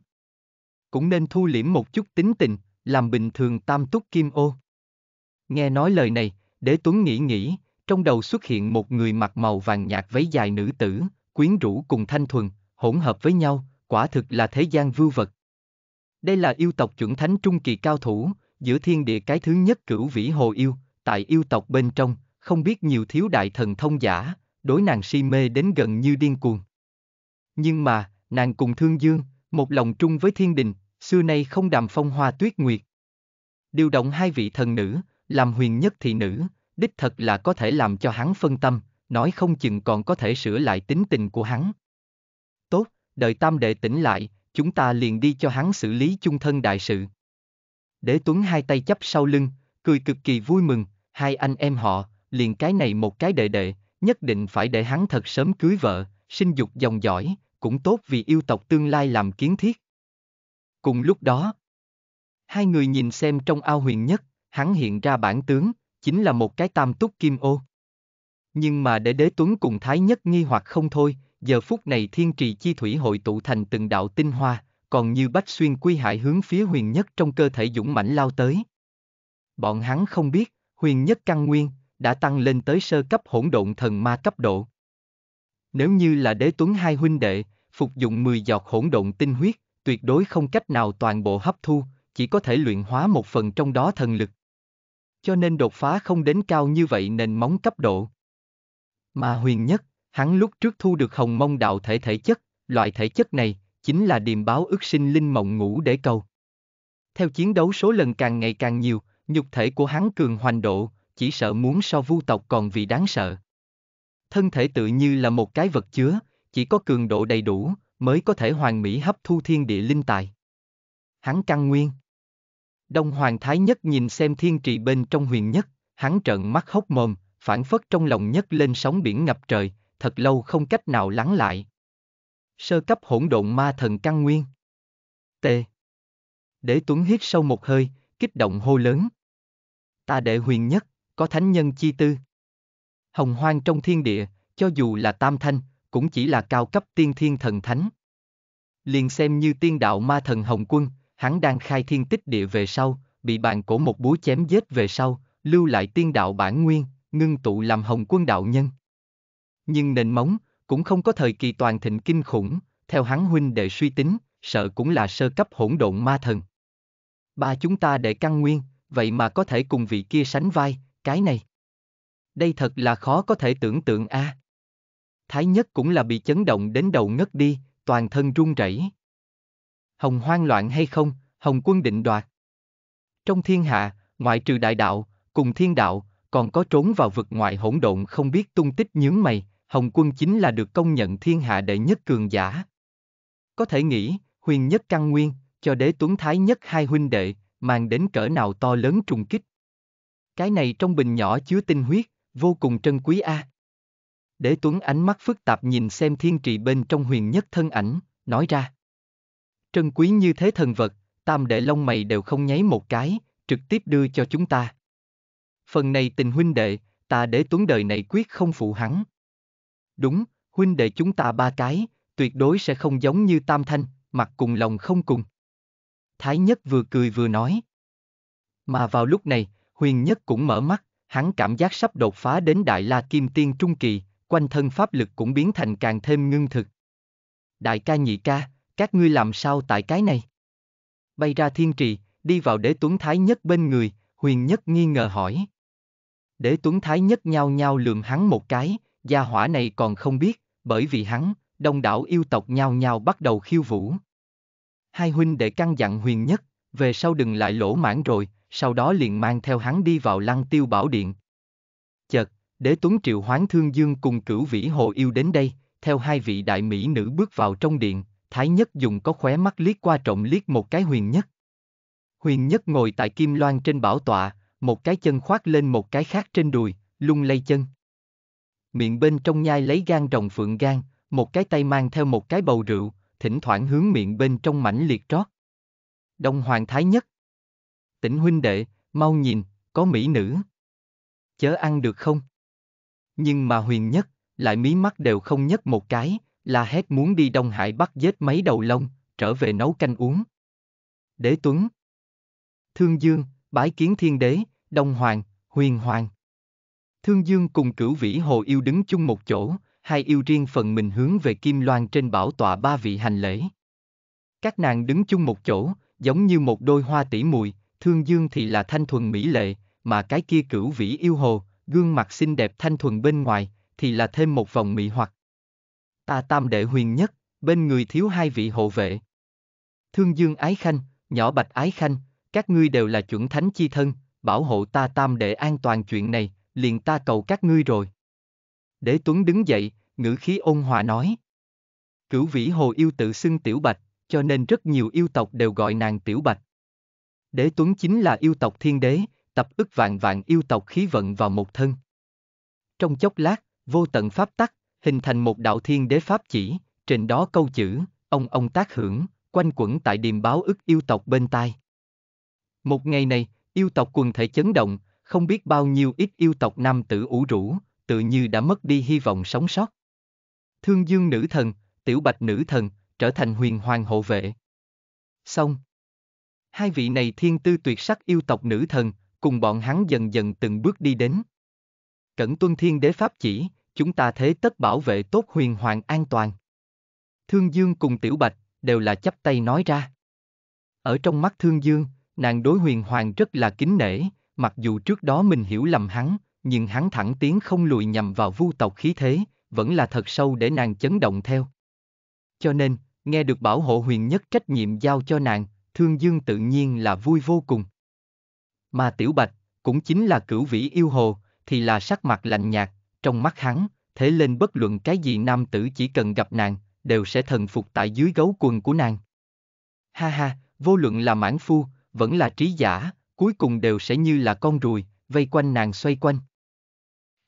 Cũng nên thu liễm một chút tính tình, làm bình thường tam túc kim ô. Nghe nói lời này, đế tuấn nghĩ nghĩ, trong đầu xuất hiện một người mặc màu vàng nhạt váy dài nữ tử, quyến rũ cùng thanh thuần, hỗn hợp với nhau, quả thực là thế gian vưu vật. Đây là yêu tộc chuẩn thánh trung kỳ cao thủ, giữa thiên địa cái thứ nhất cửu vĩ hồ yêu, tại yêu tộc bên trong, không biết nhiều thiếu đại thần thông giả, đối nàng si mê đến gần như điên cuồng. Nhưng mà, nàng cùng thương dương, một lòng trung với thiên đình, xưa nay không đàm phong hoa tuyết nguyệt. Điều động hai vị thần nữ, làm huyền nhất thị nữ, đích thật là có thể làm cho hắn phân tâm, nói không chừng còn có thể sửa lại tính tình của hắn. Tốt, đợi tam đệ tỉnh lại, chúng ta liền đi cho hắn xử lý chung thân đại sự. Đế Tuấn hai tay chấp sau lưng, cười cực kỳ vui mừng, hai anh em họ, liền cái này một cái đệ đệ, nhất định phải để hắn thật sớm cưới vợ, sinh dục dòng dõi, cũng tốt vì yêu tộc tương lai làm kiến thiết. Cùng lúc đó, hai người nhìn xem trong ao huyền nhất, hắn hiện ra bản tướng, chính là một cái tam túc kim ô. Nhưng mà để đế tuấn cùng thái nhất nghi hoặc không thôi, giờ phút này thiên trì chi thủy hội tụ thành từng đạo tinh hoa, còn như bách xuyên quy hại hướng phía huyền nhất trong cơ thể dũng mãnh lao tới. Bọn hắn không biết, huyền nhất căn nguyên, đã tăng lên tới sơ cấp hỗn độn thần ma cấp độ. Nếu như là đế tuấn hai huynh đệ, phục dụng 10 giọt hỗn độn tinh huyết, tuyệt đối không cách nào toàn bộ hấp thu, chỉ có thể luyện hóa một phần trong đó thần lực. Cho nên đột phá không đến cao như vậy nền móng cấp độ. Mà huyền nhất, hắn lúc trước thu được hồng mông đạo thể thể chất, loại thể chất này, chính là điềm báo ước sinh linh mộng ngủ để cầu. Theo chiến đấu số lần càng ngày càng nhiều, nhục thể của hắn cường hoành độ, chỉ sợ muốn so vu tộc còn vì đáng sợ. Thân thể tự như là một cái vật chứa, chỉ có cường độ đầy đủ, mới có thể hoàn mỹ hấp thu thiên địa linh tài. Hắn căng nguyên. Đông Hoàng Thái Nhất nhìn xem thiên trì bên trong huyền nhất, hắn trợn mắt hốc mồm, phản phất trong lòng nhất lên sóng biển ngập trời, thật lâu không cách nào lắng lại. Sơ cấp hỗn độn ma thần căng nguyên. T. để Tuấn hít sâu một hơi, kích động hô lớn. Ta đệ huyền nhất, có thánh nhân chi tư. Hồng hoang trong thiên địa, cho dù là tam thanh, cũng chỉ là cao cấp tiên thiên thần thánh. Liền xem như tiên đạo ma thần Hồng Quân, hắn đang khai thiên tích địa về sau, bị bàn cổ một búa chém giết về sau, lưu lại tiên đạo bản nguyên, ngưng tụ làm Hồng Quân đạo nhân. Nhưng nền móng, cũng không có thời kỳ toàn thịnh kinh khủng, theo hắn huynh đệ suy tính, sợ cũng là sơ cấp hỗn độn ma thần. Ba chúng ta để căn nguyên, vậy mà có thể cùng vị kia sánh vai, cái này. Đây thật là khó có thể tưởng tượng a. À. Thái Nhất cũng là bị chấn động đến đầu ngất đi, toàn thân run rẩy. Hồng hoang loạn hay không, Hồng quân định đoạt. Trong thiên hạ, ngoại trừ đại đạo, cùng thiên đạo, còn có trốn vào vực ngoại hỗn độn không biết tung tích nhướng mày, Hồng quân chính là được công nhận thiên hạ đệ nhất cường giả. Có thể nghĩ, huyền nhất căn nguyên, cho đế tuấn thái nhất hai huynh đệ, mang đến cỡ nào to lớn trùng kích. Cái này trong bình nhỏ chứa tinh huyết, vô cùng trân quý a. À. Đế Tuấn ánh mắt phức tạp nhìn xem thiên trì bên trong huyền nhất thân ảnh, nói ra. Trân quý như thế thần vật, tam đệ long mày đều không nháy một cái, trực tiếp đưa cho chúng ta. Phần này tình huynh đệ, ta đế tuấn đời này quyết không phụ hắn. Đúng, huynh đệ chúng ta ba cái, tuyệt đối sẽ không giống như tam thanh, mặt cùng lòng không cùng. Thái nhất vừa cười vừa nói. Mà vào lúc này, huyền nhất cũng mở mắt, hắn cảm giác sắp đột phá đến Đại La Kim Tiên Trung Kỳ, quanh thân pháp lực cũng biến thành càng thêm ngưng thực. Đại ca nhị ca, các ngươi làm sao tại cái này? Bay ra thiên trì, đi vào đế tuấn thái nhất bên người, huyền nhất nghi ngờ hỏi. Đế tuấn thái nhất nhao nhao lườm hắn một cái, gia hỏa này còn không biết, bởi vì hắn, đông đảo yêu tộc nhao nhao bắt đầu khiêu vũ. Hai huynh đệ căn dặn huyền nhất, về sau đừng lại lỗ mãn rồi, sau đó liền mang theo hắn đi vào lăng tiêu bảo điện, Đế Tuấn triệu hoán Thương Dương cùng cửu vĩ hồ yêu đến đây, theo hai vị đại mỹ nữ bước vào trong điện, Thái Nhất dùng có khóe mắt liếc qua trọng liếc một cái huyền nhất. Huyền nhất ngồi tại kim loan trên bảo tọa, một cái chân khoác lên một cái khác trên đùi, lung lay chân. Miệng bên trong nhai lấy gan rồng phượng gan, một cái tay mang theo một cái bầu rượu, thỉnh thoảng hướng miệng bên trong mảnh liệt trót. Đông Hoàng Thái Nhất Tỉnh huynh đệ, mau nhìn, có mỹ nữ. Chớ ăn được không? Nhưng mà huyền nhất, lại mí mắt đều không nhấc một cái, la hét muốn đi Đông Hải bắt giết mấy đầu lông, trở về nấu canh uống. Đế Tuấn Thương Dương, bái kiến thiên đế, Đông Hoàng, huyền hoàng. Thương Dương cùng cửu vĩ hồ yêu đứng chung một chỗ, hai yêu riêng phần mình hướng về Kim Loan trên bảo tọa ba vị hành lễ. Các nàng đứng chung một chỗ, giống như một đôi hoa tỷ mùi, Thương Dương thì là thanh thuần mỹ lệ, mà cái kia cửu vĩ yêu hồ, gương mặt xinh đẹp thanh thuần bên ngoài, thì là thêm một vòng mị hoặc. Ta tam đệ huyền nhất, bên người thiếu hai vị hộ vệ. Thương Dương Ái Khanh, nhỏ Bạch Ái Khanh, các ngươi đều là chuẩn thánh chi thân, bảo hộ ta tam đệ an toàn chuyện này, liền ta cầu các ngươi rồi. Đế Tuấn đứng dậy, ngữ khí ôn hòa nói. Cửu vĩ hồ yêu tự xưng Tiểu Bạch, cho nên rất nhiều yêu tộc đều gọi nàng Tiểu Bạch. Đế Tuấn chính là yêu tộc thiên đế, tập ức vạn vạn yêu tộc khí vận vào một thân. Trong chốc lát, vô tận pháp tắc, hình thành một đạo thiên đế pháp chỉ, trên đó câu chữ, ông ông tác hưởng, quanh quẩn tại điềm báo ức yêu tộc bên tai. Một ngày này, yêu tộc quần thể chấn động, không biết bao nhiêu ít yêu tộc nam tử ủ rũ, tự như đã mất đi hy vọng sống sót. Thương dương nữ thần, tiểu bạch nữ thần, trở thành huyền hoàng hộ vệ. Xong. Hai vị này thiên tư tuyệt sắc yêu tộc nữ thần, cùng bọn hắn dần dần từng bước đi đến. Cẩn tuân thiên đế pháp chỉ, chúng ta thế tất bảo vệ tốt huyền hoàng an toàn. Thương Dương cùng Tiểu Bạch, đều là chắp tay nói ra. Ở trong mắt Thương Dương, nàng đối huyền hoàng rất là kính nể, mặc dù trước đó mình hiểu lầm hắn, nhưng hắn thẳng tiến không lùi nhằm vào vu tộc khí thế, vẫn là thật sâu để nàng chấn động theo. Cho nên, nghe được bảo hộ huyền nhất trách nhiệm giao cho nàng, Thương Dương tự nhiên là vui vô cùng. Mà Tiểu Bạch, cũng chính là cửu vĩ yêu hồ, thì là sắc mặt lạnh nhạt, trong mắt hắn, thế lên bất luận cái gì nam tử chỉ cần gặp nàng, đều sẽ thần phục tại dưới gấu quần của nàng. Ha ha, vô luận là mãn phu, vẫn là trí giả, cuối cùng đều sẽ như là con ruồi, vây quanh nàng xoay quanh.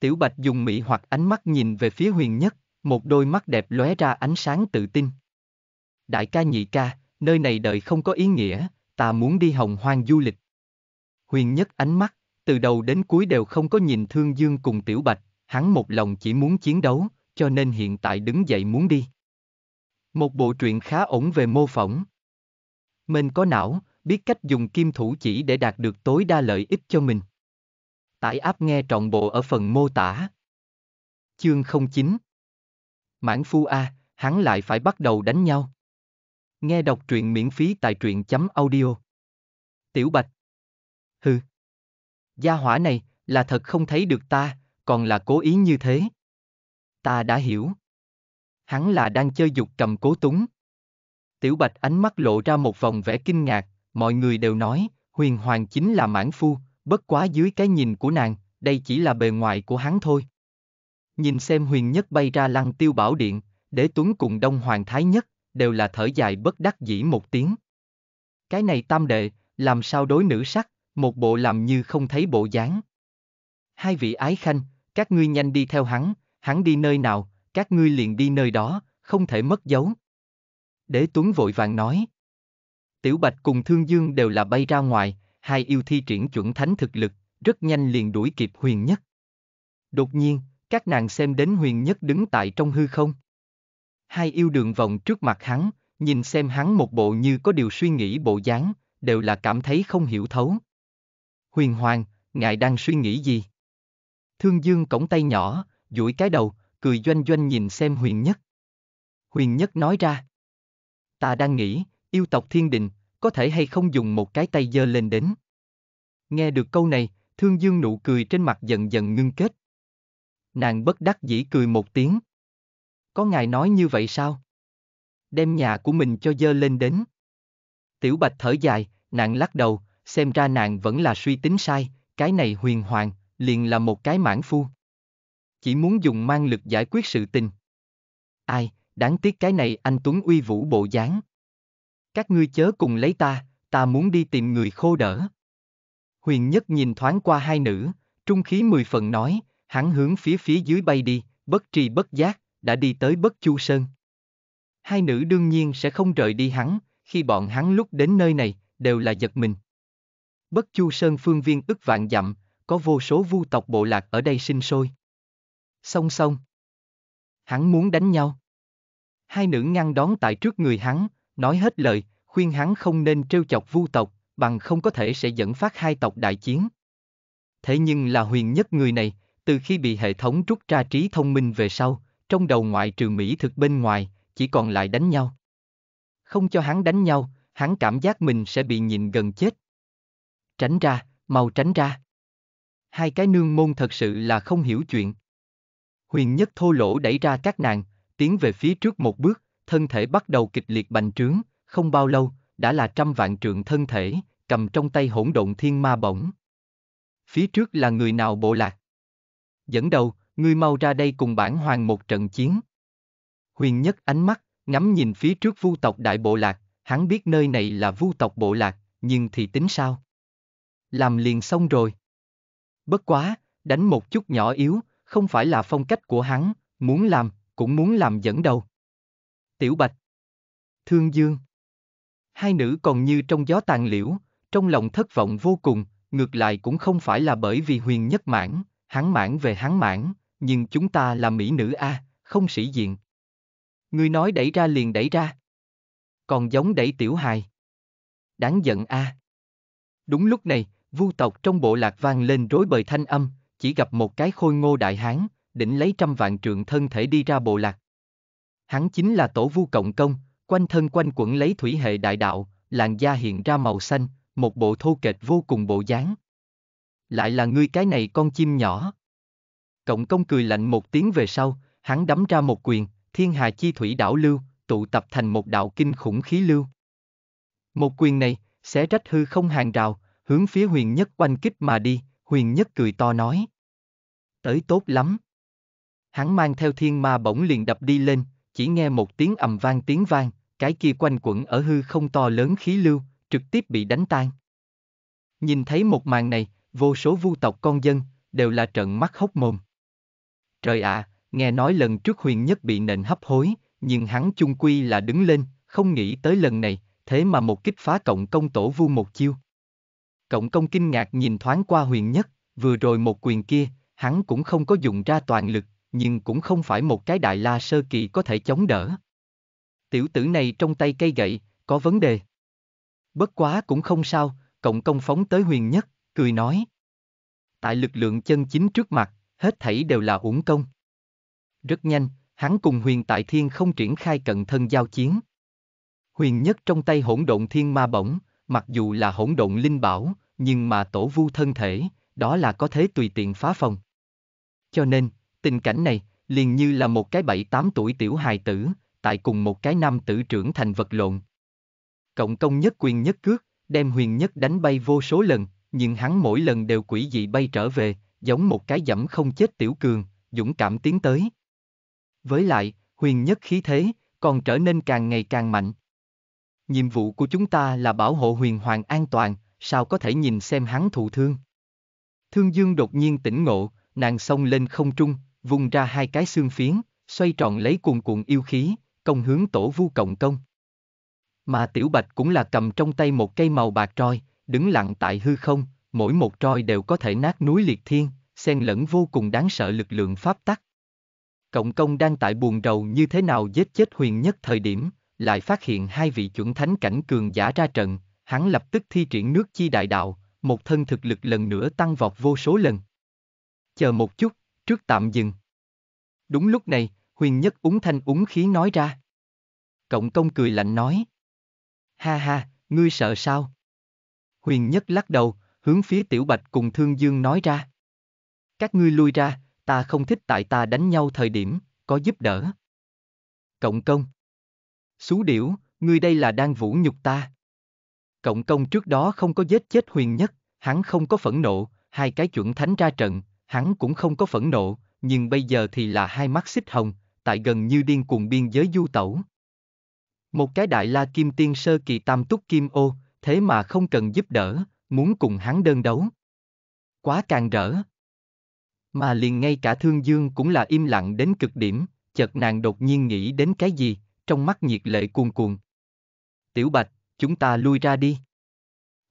Tiểu Bạch dùng mỹ hoặc ánh mắt nhìn về phía huyền nhất, một đôi mắt đẹp lóe ra ánh sáng tự tin. Đại ca nhị ca, nơi này đợi không có ý nghĩa, ta muốn đi hồng hoang du lịch. Huyền Nhất ánh mắt, từ đầu đến cuối đều không có nhìn Thương Dương cùng Tiểu Bạch, hắn một lòng chỉ muốn chiến đấu, cho nên hiện tại đứng dậy muốn đi. Một bộ truyện khá ổn về mô phỏng. Mình có não, biết cách dùng kim thủ chỉ để đạt được tối đa lợi ích cho mình. Tải áp nghe trọn bộ ở phần mô tả. Chương 09 Mãn Phu A, hắn lại phải bắt đầu đánh nhau. Nghe đọc truyện miễn phí tại truyện chấm audio. Tiểu Bạch, hừ. Gia hỏa này, là thật không thấy được ta, còn là cố ý như thế. Ta đã hiểu. Hắn là đang chơi dục cầm cố túng. Tiểu Bạch ánh mắt lộ ra một vòng vẻ kinh ngạc, mọi người đều nói, huyền hoàng chính là mãn phu, bất quá dưới cái nhìn của nàng, đây chỉ là bề ngoài của hắn thôi. Nhìn xem huyền nhất bay ra lăng tiêu bảo điện, đế tuấn cùng đông hoàng thái nhất, đều là thở dài bất đắc dĩ một tiếng. Cái này tam đệ, làm sao đối nữ sắc, một bộ làm như không thấy bộ dáng. Hai vị ái khanh, các ngươi nhanh đi theo hắn, hắn đi nơi nào, các ngươi liền đi nơi đó, không thể mất dấu. Đế Tuấn vội vàng nói. Tiểu Bạch cùng Thương Dương đều là bay ra ngoài, hai yêu thi triển chuẩn thánh thực lực, rất nhanh liền đuổi kịp huyền nhất. Đột nhiên, các nàng xem đến huyền nhất đứng tại trong hư không. Hai yêu đường vòng trước mặt hắn, nhìn xem hắn một bộ như có điều suy nghĩ bộ dáng, đều là cảm thấy không hiểu thấu huyền hoàng, ngài đang suy nghĩ gì? Thương Dương cổng tay nhỏ, duỗi cái đầu, cười doanh doanh nhìn xem huyền nhất. Huyền nhất nói ra. Ta đang nghĩ, yêu tộc thiên đình, có thể hay không dùng một cái tay dơ lên đến. Nghe được câu này, Thương Dương nụ cười trên mặt dần dần ngưng kết. Nàng bất đắc dĩ cười một tiếng. Có ngài nói như vậy sao? Đem nhà của mình cho dơ lên đến. Tiểu Bạch thở dài, nàng lắc đầu, xem ra nàng vẫn là suy tính sai, cái này huyền hoàng, liền là một cái mãn phu. Chỉ muốn dùng mang lực giải quyết sự tình. Ai, đáng tiếc cái này anh Tuấn uy vũ bộ dáng. Các ngươi chớ cùng lấy ta, ta muốn đi tìm người khô đỡ. Huyền nhất nhìn thoáng qua hai nữ, trung khí mười phần nói, hắn hướng phía phía dưới bay đi, bất tri bất giác, đã đi tới bất chu sơn. Hai nữ đương nhiên sẽ không rời đi hắn, khi bọn hắn lúc đến nơi này, đều là giật mình, Bất Chu Sơn phương viên ức vạn dặm, có vô số vu tộc bộ lạc ở đây sinh sôi. Song song. Hắn muốn đánh nhau. Hai nữ ngăn đón tại trước người hắn, nói hết lời, khuyên hắn không nên trêu chọc vu tộc, bằng không có thể sẽ dẫn phát hai tộc đại chiến. Thế nhưng là huyền nhất người này, từ khi bị hệ thống rút ra trí thông minh về sau, trong đầu ngoại trừ Mỹ thực bên ngoài, chỉ còn lại đánh nhau. Không cho hắn đánh nhau, hắn cảm giác mình sẽ bị nhìn gần chết tránh ra, mau tránh ra. Hai cái nương môn thật sự là không hiểu chuyện. Huyền nhất thô lỗ đẩy ra các nàng, tiến về phía trước một bước, thân thể bắt đầu kịch liệt bành trướng, không bao lâu, đã là trăm vạn trượng thân thể, cầm trong tay hỗn độn thiên ma bổng. Phía trước là người nào bộ lạc? Dẫn đầu, ngươi mau ra đây cùng bản hoàng một trận chiến. Huyền nhất ánh mắt, ngắm nhìn phía trước vu tộc đại bộ lạc, hắn biết nơi này là vu tộc bộ lạc, nhưng thì tính sao? làm liền xong rồi. Bất quá, đánh một chút nhỏ yếu, không phải là phong cách của hắn, muốn làm, cũng muốn làm dẫn đầu. Tiểu Bạch Thương Dương Hai nữ còn như trong gió tàn liễu, trong lòng thất vọng vô cùng, ngược lại cũng không phải là bởi vì huyền nhất mãn, hắn mãn về hắn mãn, nhưng chúng ta là mỹ nữ a, không sĩ diện. Người nói đẩy ra liền đẩy ra. Còn giống đẩy tiểu hài. Đáng giận a. Đúng lúc này, Vu tộc trong bộ lạc vang lên rối bời thanh âm, chỉ gặp một cái khôi ngô đại hán, định lấy trăm vạn trượng thân thể đi ra bộ lạc. Hắn chính là tổ vu cộng công, quanh thân quanh quẩn lấy thủy hệ đại đạo, làn da hiện ra màu xanh, một bộ thô kệch vô cùng bộ dáng. Lại là ngươi cái này con chim nhỏ. Cộng công cười lạnh một tiếng về sau, hắn đấm ra một quyền, thiên hà chi thủy đảo lưu, tụ tập thành một đạo kinh khủng khí lưu. Một quyền này, sẽ rách hư không hàng rào, hướng phía huyền nhất quanh kích mà đi, huyền nhất cười to nói. Tới tốt lắm. Hắn mang theo thiên ma bỗng liền đập đi lên, chỉ nghe một tiếng ầm vang tiếng vang, cái kia quanh quẩn ở hư không to lớn khí lưu, trực tiếp bị đánh tan. Nhìn thấy một màn này, vô số vu tộc con dân, đều là trận mắt hốc mồm. Trời ạ, à, nghe nói lần trước huyền nhất bị nền hấp hối, nhưng hắn chung quy là đứng lên, không nghĩ tới lần này, thế mà một kích phá cộng công tổ vu một chiêu. Cộng công kinh ngạc nhìn thoáng qua huyền nhất, vừa rồi một quyền kia, hắn cũng không có dùng ra toàn lực, nhưng cũng không phải một cái đại la sơ kỳ có thể chống đỡ. Tiểu tử này trong tay cây gậy, có vấn đề. Bất quá cũng không sao, cộng công phóng tới huyền nhất, cười nói. Tại lực lượng chân chính trước mặt, hết thảy đều là uổng công. Rất nhanh, hắn cùng huyền tại thiên không triển khai cận thân giao chiến. Huyền nhất trong tay hỗn độn thiên ma bổng, mặc dù là hỗn độn linh bảo, nhưng mà tổ vu thân thể, đó là có thế tùy tiện phá phòng. Cho nên, tình cảnh này, liền như là một cái bảy tám tuổi tiểu hài tử, tại cùng một cái nam tử trưởng thành vật lộn. Cộng công nhất quyền nhất cước, đem huyền nhất đánh bay vô số lần, nhưng hắn mỗi lần đều quỷ dị bay trở về, giống một cái dẫm không chết tiểu cường, dũng cảm tiến tới. Với lại, huyền nhất khí thế, còn trở nên càng ngày càng mạnh. Nhiệm vụ của chúng ta là bảo hộ huyền hoàng an toàn, sao có thể nhìn xem hắn thụ thương. Thương Dương đột nhiên tỉnh ngộ, nàng xông lên không trung, vùng ra hai cái xương phiến, xoay tròn lấy cuồn cuộn yêu khí, công hướng tổ vu cộng công. Mà Tiểu Bạch cũng là cầm trong tay một cây màu bạc trôi, đứng lặng tại hư không, mỗi một trôi đều có thể nát núi liệt thiên, xen lẫn vô cùng đáng sợ lực lượng pháp tắc. Cộng công đang tại buồn rầu như thế nào giết chết huyền nhất thời điểm, lại phát hiện hai vị chuẩn thánh cảnh cường giả ra trận, hắn lập tức thi triển nước chi đại đạo, một thân thực lực lần nữa tăng vọt vô số lần. Chờ một chút, trước tạm dừng. Đúng lúc này, huyền nhất úng thanh úng khí nói ra. Cộng công cười lạnh nói. Ha ha, ngươi sợ sao? Huyền nhất lắc đầu, hướng phía tiểu bạch cùng thương dương nói ra. Các ngươi lui ra, ta không thích tại ta đánh nhau thời điểm, có giúp đỡ. Cộng công. Xú điểu, ngươi đây là đang vũ nhục ta. Cộng công trước đó không có giết chết huyền nhất, hắn không có phẫn nộ, hai cái chuẩn thánh ra trận, hắn cũng không có phẫn nộ, nhưng bây giờ thì là hai mắt xích hồng, tại gần như điên cuồng biên giới du tẩu. Một cái đại la kim tiên sơ kỳ tam túc kim ô, thế mà không cần giúp đỡ, muốn cùng hắn đơn đấu. Quá càng rỡ. Mà liền ngay cả thương dương cũng là im lặng đến cực điểm, chợt nàng đột nhiên nghĩ đến cái gì, trong mắt nhiệt lệ cuồn cuồn. Tiểu bạch, chúng ta lui ra đi.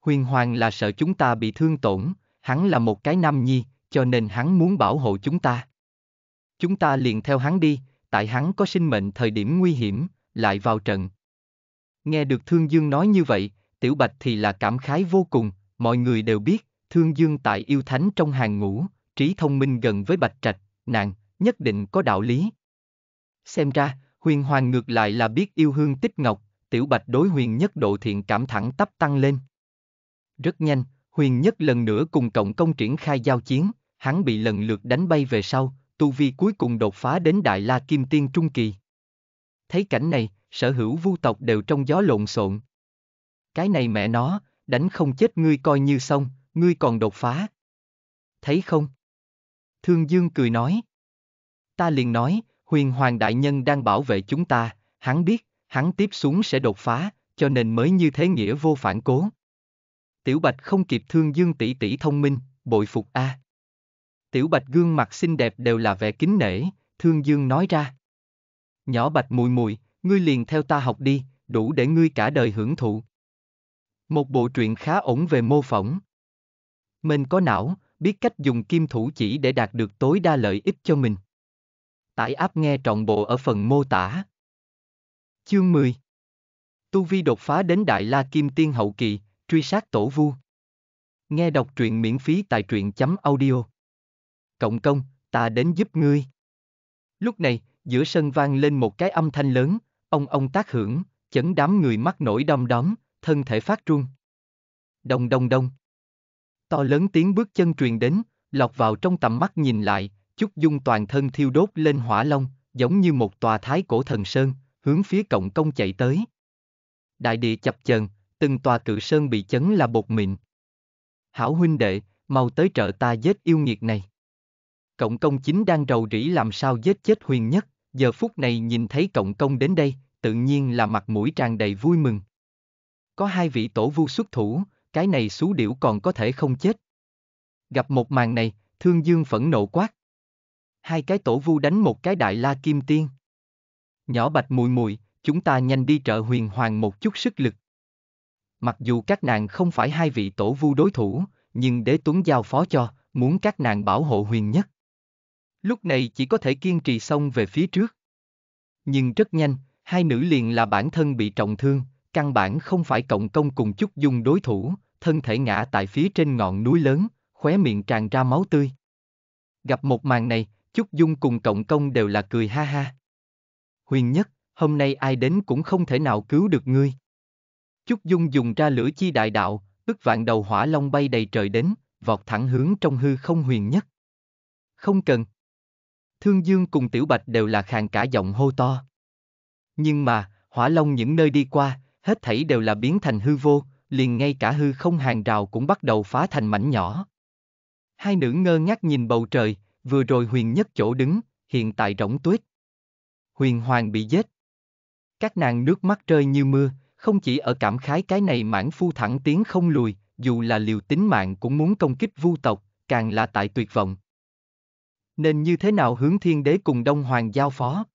Huyền Hoàng là sợ chúng ta bị thương tổn, hắn là một cái nam nhi, cho nên hắn muốn bảo hộ chúng ta. Chúng ta liền theo hắn đi, tại hắn có sinh mệnh thời điểm nguy hiểm, lại vào trận. Nghe được Thương Dương nói như vậy, Tiểu Bạch thì là cảm khái vô cùng, mọi người đều biết, Thương Dương tại yêu thánh trong hàng ngũ, trí thông minh gần với Bạch Trạch, nàng, nhất định có đạo lý. Xem ra, huyền hoàng ngược lại là biết yêu hương tích ngọc, Tiểu Bạch đối huyền nhất độ thiện cảm thẳng tắp tăng lên. Rất nhanh, huyền nhất lần nữa cùng cộng công triển khai giao chiến, hắn bị lần lượt đánh bay về sau, tu vi cuối cùng đột phá đến Đại La Kim Tiên Trung Kỳ. Thấy cảnh này, sở hữu vu tộc đều trong gió lộn xộn. Cái này mẹ nó, đánh không chết ngươi coi như xong, ngươi còn đột phá. Thấy không? Thương Dương cười nói. Ta liền nói, huyền hoàng đại nhân đang bảo vệ chúng ta, hắn biết, hắn tiếp xuống sẽ đột phá, cho nên mới như thế nghĩa vô phản cố. Tiểu Bạch không kịp thương Dương tỷ tỷ thông minh, bội phục a. À. Tiểu Bạch gương mặt xinh đẹp đều là vẻ kính nể, Thương Dương nói ra. Nhỏ Bạch mùi mùi, ngươi liền theo ta học đi, đủ để ngươi cả đời hưởng thụ. Một bộ truyện khá ổn về mô phỏng. Mình có não, biết cách dùng kim thủ chỉ để đạt được tối đa lợi ích cho mình. Tải áp nghe trọn bộ ở phần mô tả. Chương 10 Tu Vi đột phá đến Đại La Kim Tiên Hậu Kỳ, truy sát tổ vu. Nghe đọc truyện miễn phí tại truyện chấm audio. Cộng công, ta đến giúp ngươi. Lúc này, giữa sân vang lên một cái âm thanh lớn, ông ông tác hưởng, chấn đám người mắt nổi đom đóm, thân thể phát run. Đông đông đông. To lớn tiếng bước chân truyền đến, lọt vào trong tầm mắt nhìn lại, chút Dung toàn thân thiêu đốt lên hỏa long, giống như một tòa thái cổ thần sơn, hướng phía cộng công chạy tới. Đại địa chập chờn, từng tòa cự sơn bị chấn là bột mịn. Hảo huynh đệ, mau tới trợ ta giết yêu nghiệt này. Cộng công chính đang rầu rĩ làm sao giết chết huyền nhất, giờ phút này nhìn thấy cộng công đến đây, tự nhiên là mặt mũi tràn đầy vui mừng. Có hai vị tổ vu xuất thủ, cái này xú điểu còn có thể không chết. Gặp một màn này, thương dương phẫn nộ quát. Hai cái tổ vu đánh một cái đại la kim tiên. Nhỏ bạch mùi mùi, chúng ta nhanh đi trợ huyền hoàng một chút sức lực. Mặc dù các nàng không phải hai vị tổ vu đối thủ, nhưng đế tuấn giao phó cho, muốn các nàng bảo hộ huyền nhất. Lúc này chỉ có thể kiên trì xong về phía trước. Nhưng rất nhanh, hai nữ liền là bản thân bị trọng thương, căn bản không phải cộng công cùng chút dung đối thủ, thân thể ngã tại phía trên ngọn núi lớn, khóe miệng tràn ra máu tươi. Gặp một màn này, chút Dung cùng Cộng Công đều là cười ha ha huyền nhất, hôm nay ai đến cũng không thể nào cứu được ngươi. Chúc Dung dùng ra lửa chi đại đạo, ức vạn đầu hỏa long bay đầy trời đến, vọt thẳng hướng trong hư không huyền nhất. Không cần. Thương Dương cùng Tiểu Bạch đều là khàn cả giọng hô to. Nhưng mà, hỏa long những nơi đi qua, hết thảy đều là biến thành hư vô, liền ngay cả hư không hàng rào cũng bắt đầu phá thành mảnh nhỏ. Hai nữ ngơ ngác nhìn bầu trời, vừa rồi huyền nhất chỗ đứng, hiện tại rỗng tuyết huyền hoàng bị giết. Các nàng nước mắt rơi như mưa, không chỉ ở cảm khái cái này mãn phu thẳng tiến không lùi, dù là liều tính mạng cũng muốn công kích vu tộc, càng là tại tuyệt vọng. Nên như thế nào hướng thiên đế cùng Đông Hoàng giao phó?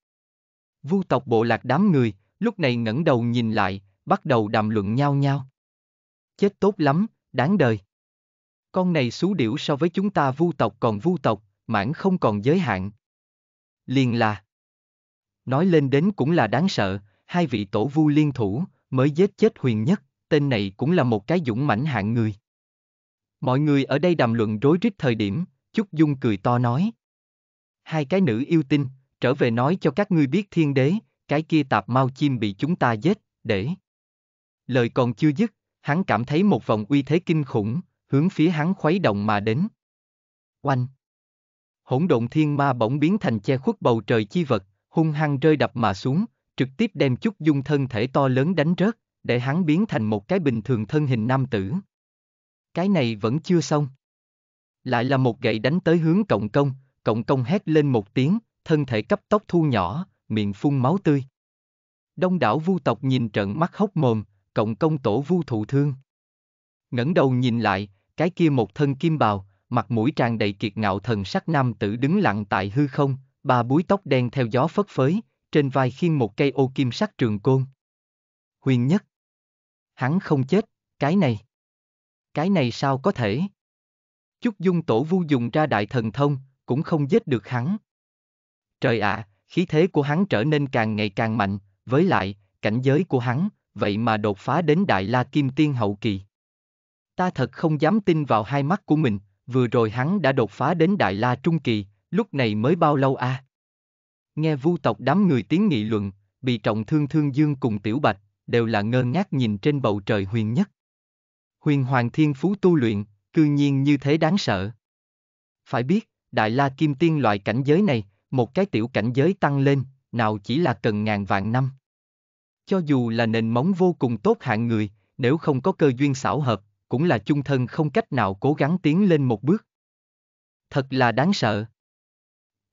Vu tộc bộ lạc đám người, lúc này ngẩng đầu nhìn lại, bắt đầu đàm luận nhau nhau. Chết tốt lắm, đáng đời. Con này xú điểu so với chúng ta vu tộc còn vu tộc, mãn không còn giới hạn. Liền là Nói lên đến cũng là đáng sợ, hai vị tổ vu liên thủ, mới giết chết huyền nhất, tên này cũng là một cái dũng mãnh hạng người. Mọi người ở đây đàm luận rối rít thời điểm, Chúc Dung cười to nói. Hai cái nữ yêu tinh, trở về nói cho các ngươi biết thiên đế, cái kia tạp mau chim bị chúng ta giết, để... Lời còn chưa dứt, hắn cảm thấy một vòng uy thế kinh khủng, hướng phía hắn khuấy động mà đến. Oanh! Hỗn độn thiên ma bỗng biến thành che khuất bầu trời chi vật, hung hăng rơi đập mà xuống, trực tiếp đem chút dung thân thể to lớn đánh rớt, để hắn biến thành một cái bình thường thân hình nam tử. Cái này vẫn chưa xong. Lại là một gậy đánh tới hướng cộng công, cộng công hét lên một tiếng, thân thể cấp tốc thu nhỏ, miệng phun máu tươi. Đông đảo vu tộc nhìn trận mắt hốc mồm, cộng công tổ vu thụ thương. ngẩng đầu nhìn lại, cái kia một thân kim bào, mặt mũi tràn đầy kiệt ngạo thần sắc nam tử đứng lặng tại hư không, bà búi tóc đen theo gió phất phới, trên vai khiêng một cây ô kim sắc trường côn. Huyền nhất. Hắn không chết, cái này. Cái này sao có thể? Chúc dung tổ vu dùng ra đại thần thông, cũng không giết được hắn. Trời ạ, à, khí thế của hắn trở nên càng ngày càng mạnh, với lại, cảnh giới của hắn, vậy mà đột phá đến Đại La Kim Tiên hậu kỳ. Ta thật không dám tin vào hai mắt của mình, vừa rồi hắn đã đột phá đến Đại La Trung Kỳ, lúc này mới bao lâu a? À? Nghe vu tộc đám người tiếng nghị luận, bị trọng thương thương dương cùng tiểu bạch, đều là ngơ ngác nhìn trên bầu trời huyền nhất. Huyền hoàng thiên phú tu luyện, cư nhiên như thế đáng sợ. Phải biết, đại la kim tiên loại cảnh giới này, một cái tiểu cảnh giới tăng lên, nào chỉ là cần ngàn vạn năm. Cho dù là nền móng vô cùng tốt hạng người, nếu không có cơ duyên xảo hợp, cũng là chung thân không cách nào cố gắng tiến lên một bước. Thật là đáng sợ.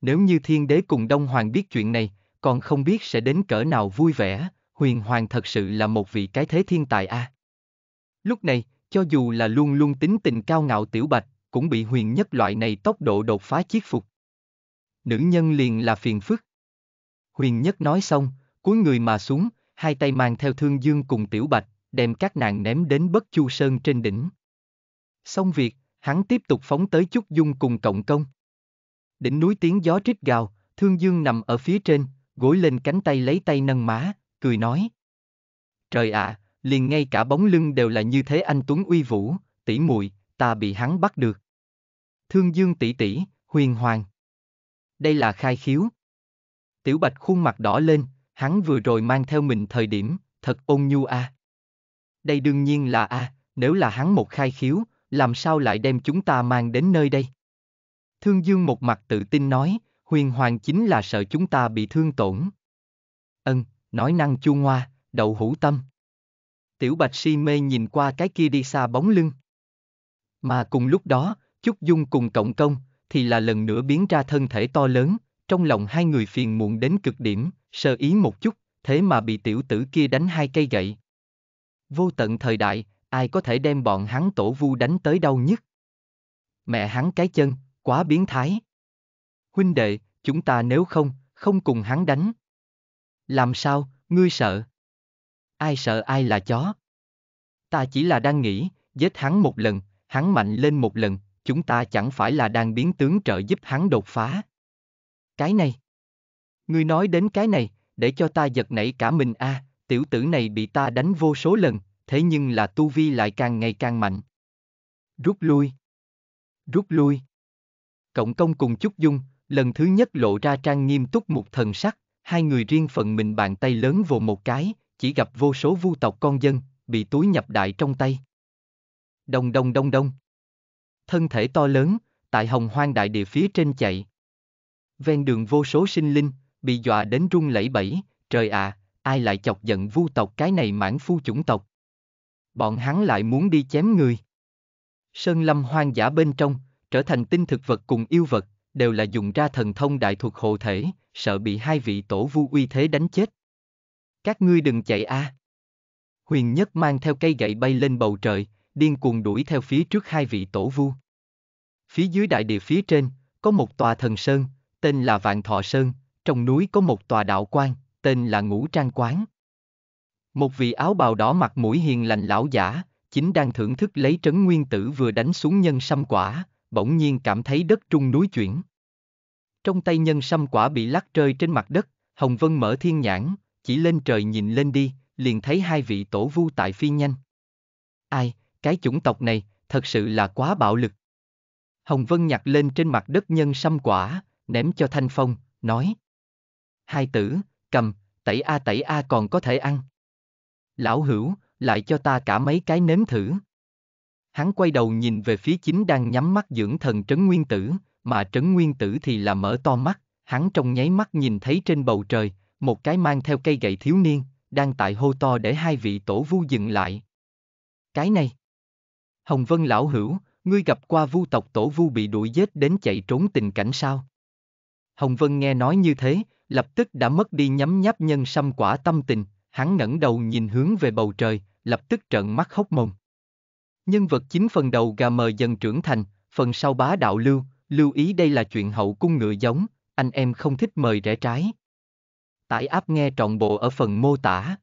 Nếu như thiên đế cùng Đông Hoàng biết chuyện này, còn không biết sẽ đến cỡ nào vui vẻ, huyền hoàng thật sự là một vị cái thế thiên tài a. À? Lúc này, cho dù là luôn luôn tính tình cao ngạo tiểu bạch, cũng bị huyền nhất loại này tốc độ đột phá chiết phục. Nữ nhân liền là phiền phức. Huyền nhất nói xong, cúi người mà xuống, hai tay mang theo thương dương cùng tiểu bạch, đem các nàng ném đến bất chu sơn trên đỉnh. Xong việc, hắn tiếp tục phóng tới chút dung cùng cộng công đỉnh núi tiếng gió rít gào, thương dương nằm ở phía trên, gối lên cánh tay lấy tay nâng má, cười nói. Trời ạ, à, liền ngay cả bóng lưng đều là như thế anh Tuấn uy vũ, tỷ muội, ta bị hắn bắt được. Thương dương tỷ tỷ, huyền hoàng. Đây là khai khiếu. Tiểu Bạch khuôn mặt đỏ lên, hắn vừa rồi mang theo mình thời điểm, thật ôn nhu a. À. Đây đương nhiên là a, à, nếu là hắn một khai khiếu, làm sao lại đem chúng ta mang đến nơi đây? Thương Dương một mặt tự tin nói, huyền hoàng chính là sợ chúng ta bị thương tổn. Ân, nói năng chua ngoa, đậu hủ tâm. Tiểu Bạch si mê nhìn qua cái kia đi xa bóng lưng. Mà cùng lúc đó, Chúc Dung cùng Cộng Công, thì là lần nữa biến ra thân thể to lớn, trong lòng hai người phiền muộn đến cực điểm, sơ ý một chút, thế mà bị tiểu tử kia đánh hai cây gậy. Vô tận thời đại, ai có thể đem bọn hắn tổ vu đánh tới đâu nhất? Mẹ hắn cái chân, quá biến thái. Huynh đệ, chúng ta nếu không, không cùng hắn đánh. Làm sao, ngươi sợ? Ai sợ ai là chó? Ta chỉ là đang nghĩ, giết hắn một lần, hắn mạnh lên một lần, chúng ta chẳng phải là đang biến tướng trợ giúp hắn đột phá. Cái này. Ngươi nói đến cái này, để cho ta giật nảy cả mình a, à, tiểu tử này bị ta đánh vô số lần, thế nhưng là tu vi lại càng ngày càng mạnh. Rút lui. Rút lui cộng công cùng Chúc Dung, lần thứ nhất lộ ra trang nghiêm túc một thần sắc, hai người riêng phần mình bàn tay lớn vồ một cái, chỉ gặp vô số vu tộc con dân, bị túi nhập đại trong tay. Đông đông đông đông. Thân thể to lớn, tại hồng hoang đại địa phía trên chạy. Ven đường vô số sinh linh, bị dọa đến run lẩy bẩy, trời ạ, à, ai lại chọc giận vu tộc cái này mãn phu chủng tộc. Bọn hắn lại muốn đi chém người. Sơn lâm hoang dã bên trong, trở thành tinh thực vật cùng yêu vật, đều là dùng ra thần thông đại thuật hộ thể, sợ bị hai vị tổ vu uy thế đánh chết. Các ngươi đừng chạy a! À. Huyền Nhất mang theo cây gậy bay lên bầu trời, điên cuồng đuổi theo phía trước hai vị tổ vu. Phía dưới đại địa phía trên, có một tòa thần sơn, tên là Vạn Thọ Sơn, trong núi có một tòa đạo quan, tên là Ngũ Trang Quán. Một vị áo bào đỏ mặt mũi hiền lành lão giả, chính đang thưởng thức lấy trấn nguyên tử vừa đánh xuống nhân sâm quả, bỗng nhiên cảm thấy đất trung núi chuyển. Trong tay nhân sâm quả bị lắc rơi trên mặt đất, Hồng Vân mở thiên nhãn, chỉ lên trời nhìn lên đi, liền thấy hai vị tổ vu tại phi nhanh. Ai, cái chủng tộc này, thật sự là quá bạo lực. Hồng Vân nhặt lên trên mặt đất nhân sâm quả, ném cho Thanh Phong, nói. Hai tử, cầm, tẩy a tẩy a còn có thể ăn. Lão hữu, lại cho ta cả mấy cái nếm thử hắn quay đầu nhìn về phía chính đang nhắm mắt dưỡng thần Trấn Nguyên Tử, mà Trấn Nguyên Tử thì là mở to mắt, hắn trong nháy mắt nhìn thấy trên bầu trời, một cái mang theo cây gậy thiếu niên, đang tại hô to để hai vị tổ vu dừng lại. Cái này. Hồng Vân lão hữu, ngươi gặp qua vu tộc tổ vu bị đuổi giết đến chạy trốn tình cảnh sao? Hồng Vân nghe nói như thế, lập tức đã mất đi nhắm nháp nhân xăm quả tâm tình, hắn ngẩng đầu nhìn hướng về bầu trời, lập tức trợn mắt hốc mồm. Nhân vật chính phần đầu gà mờ dần trưởng thành, phần sau bá đạo lưu, lưu ý đây là chuyện hậu cung ngựa giống, anh em không thích mời rẽ trái. Tải áp nghe trọn bộ ở phần mô tả.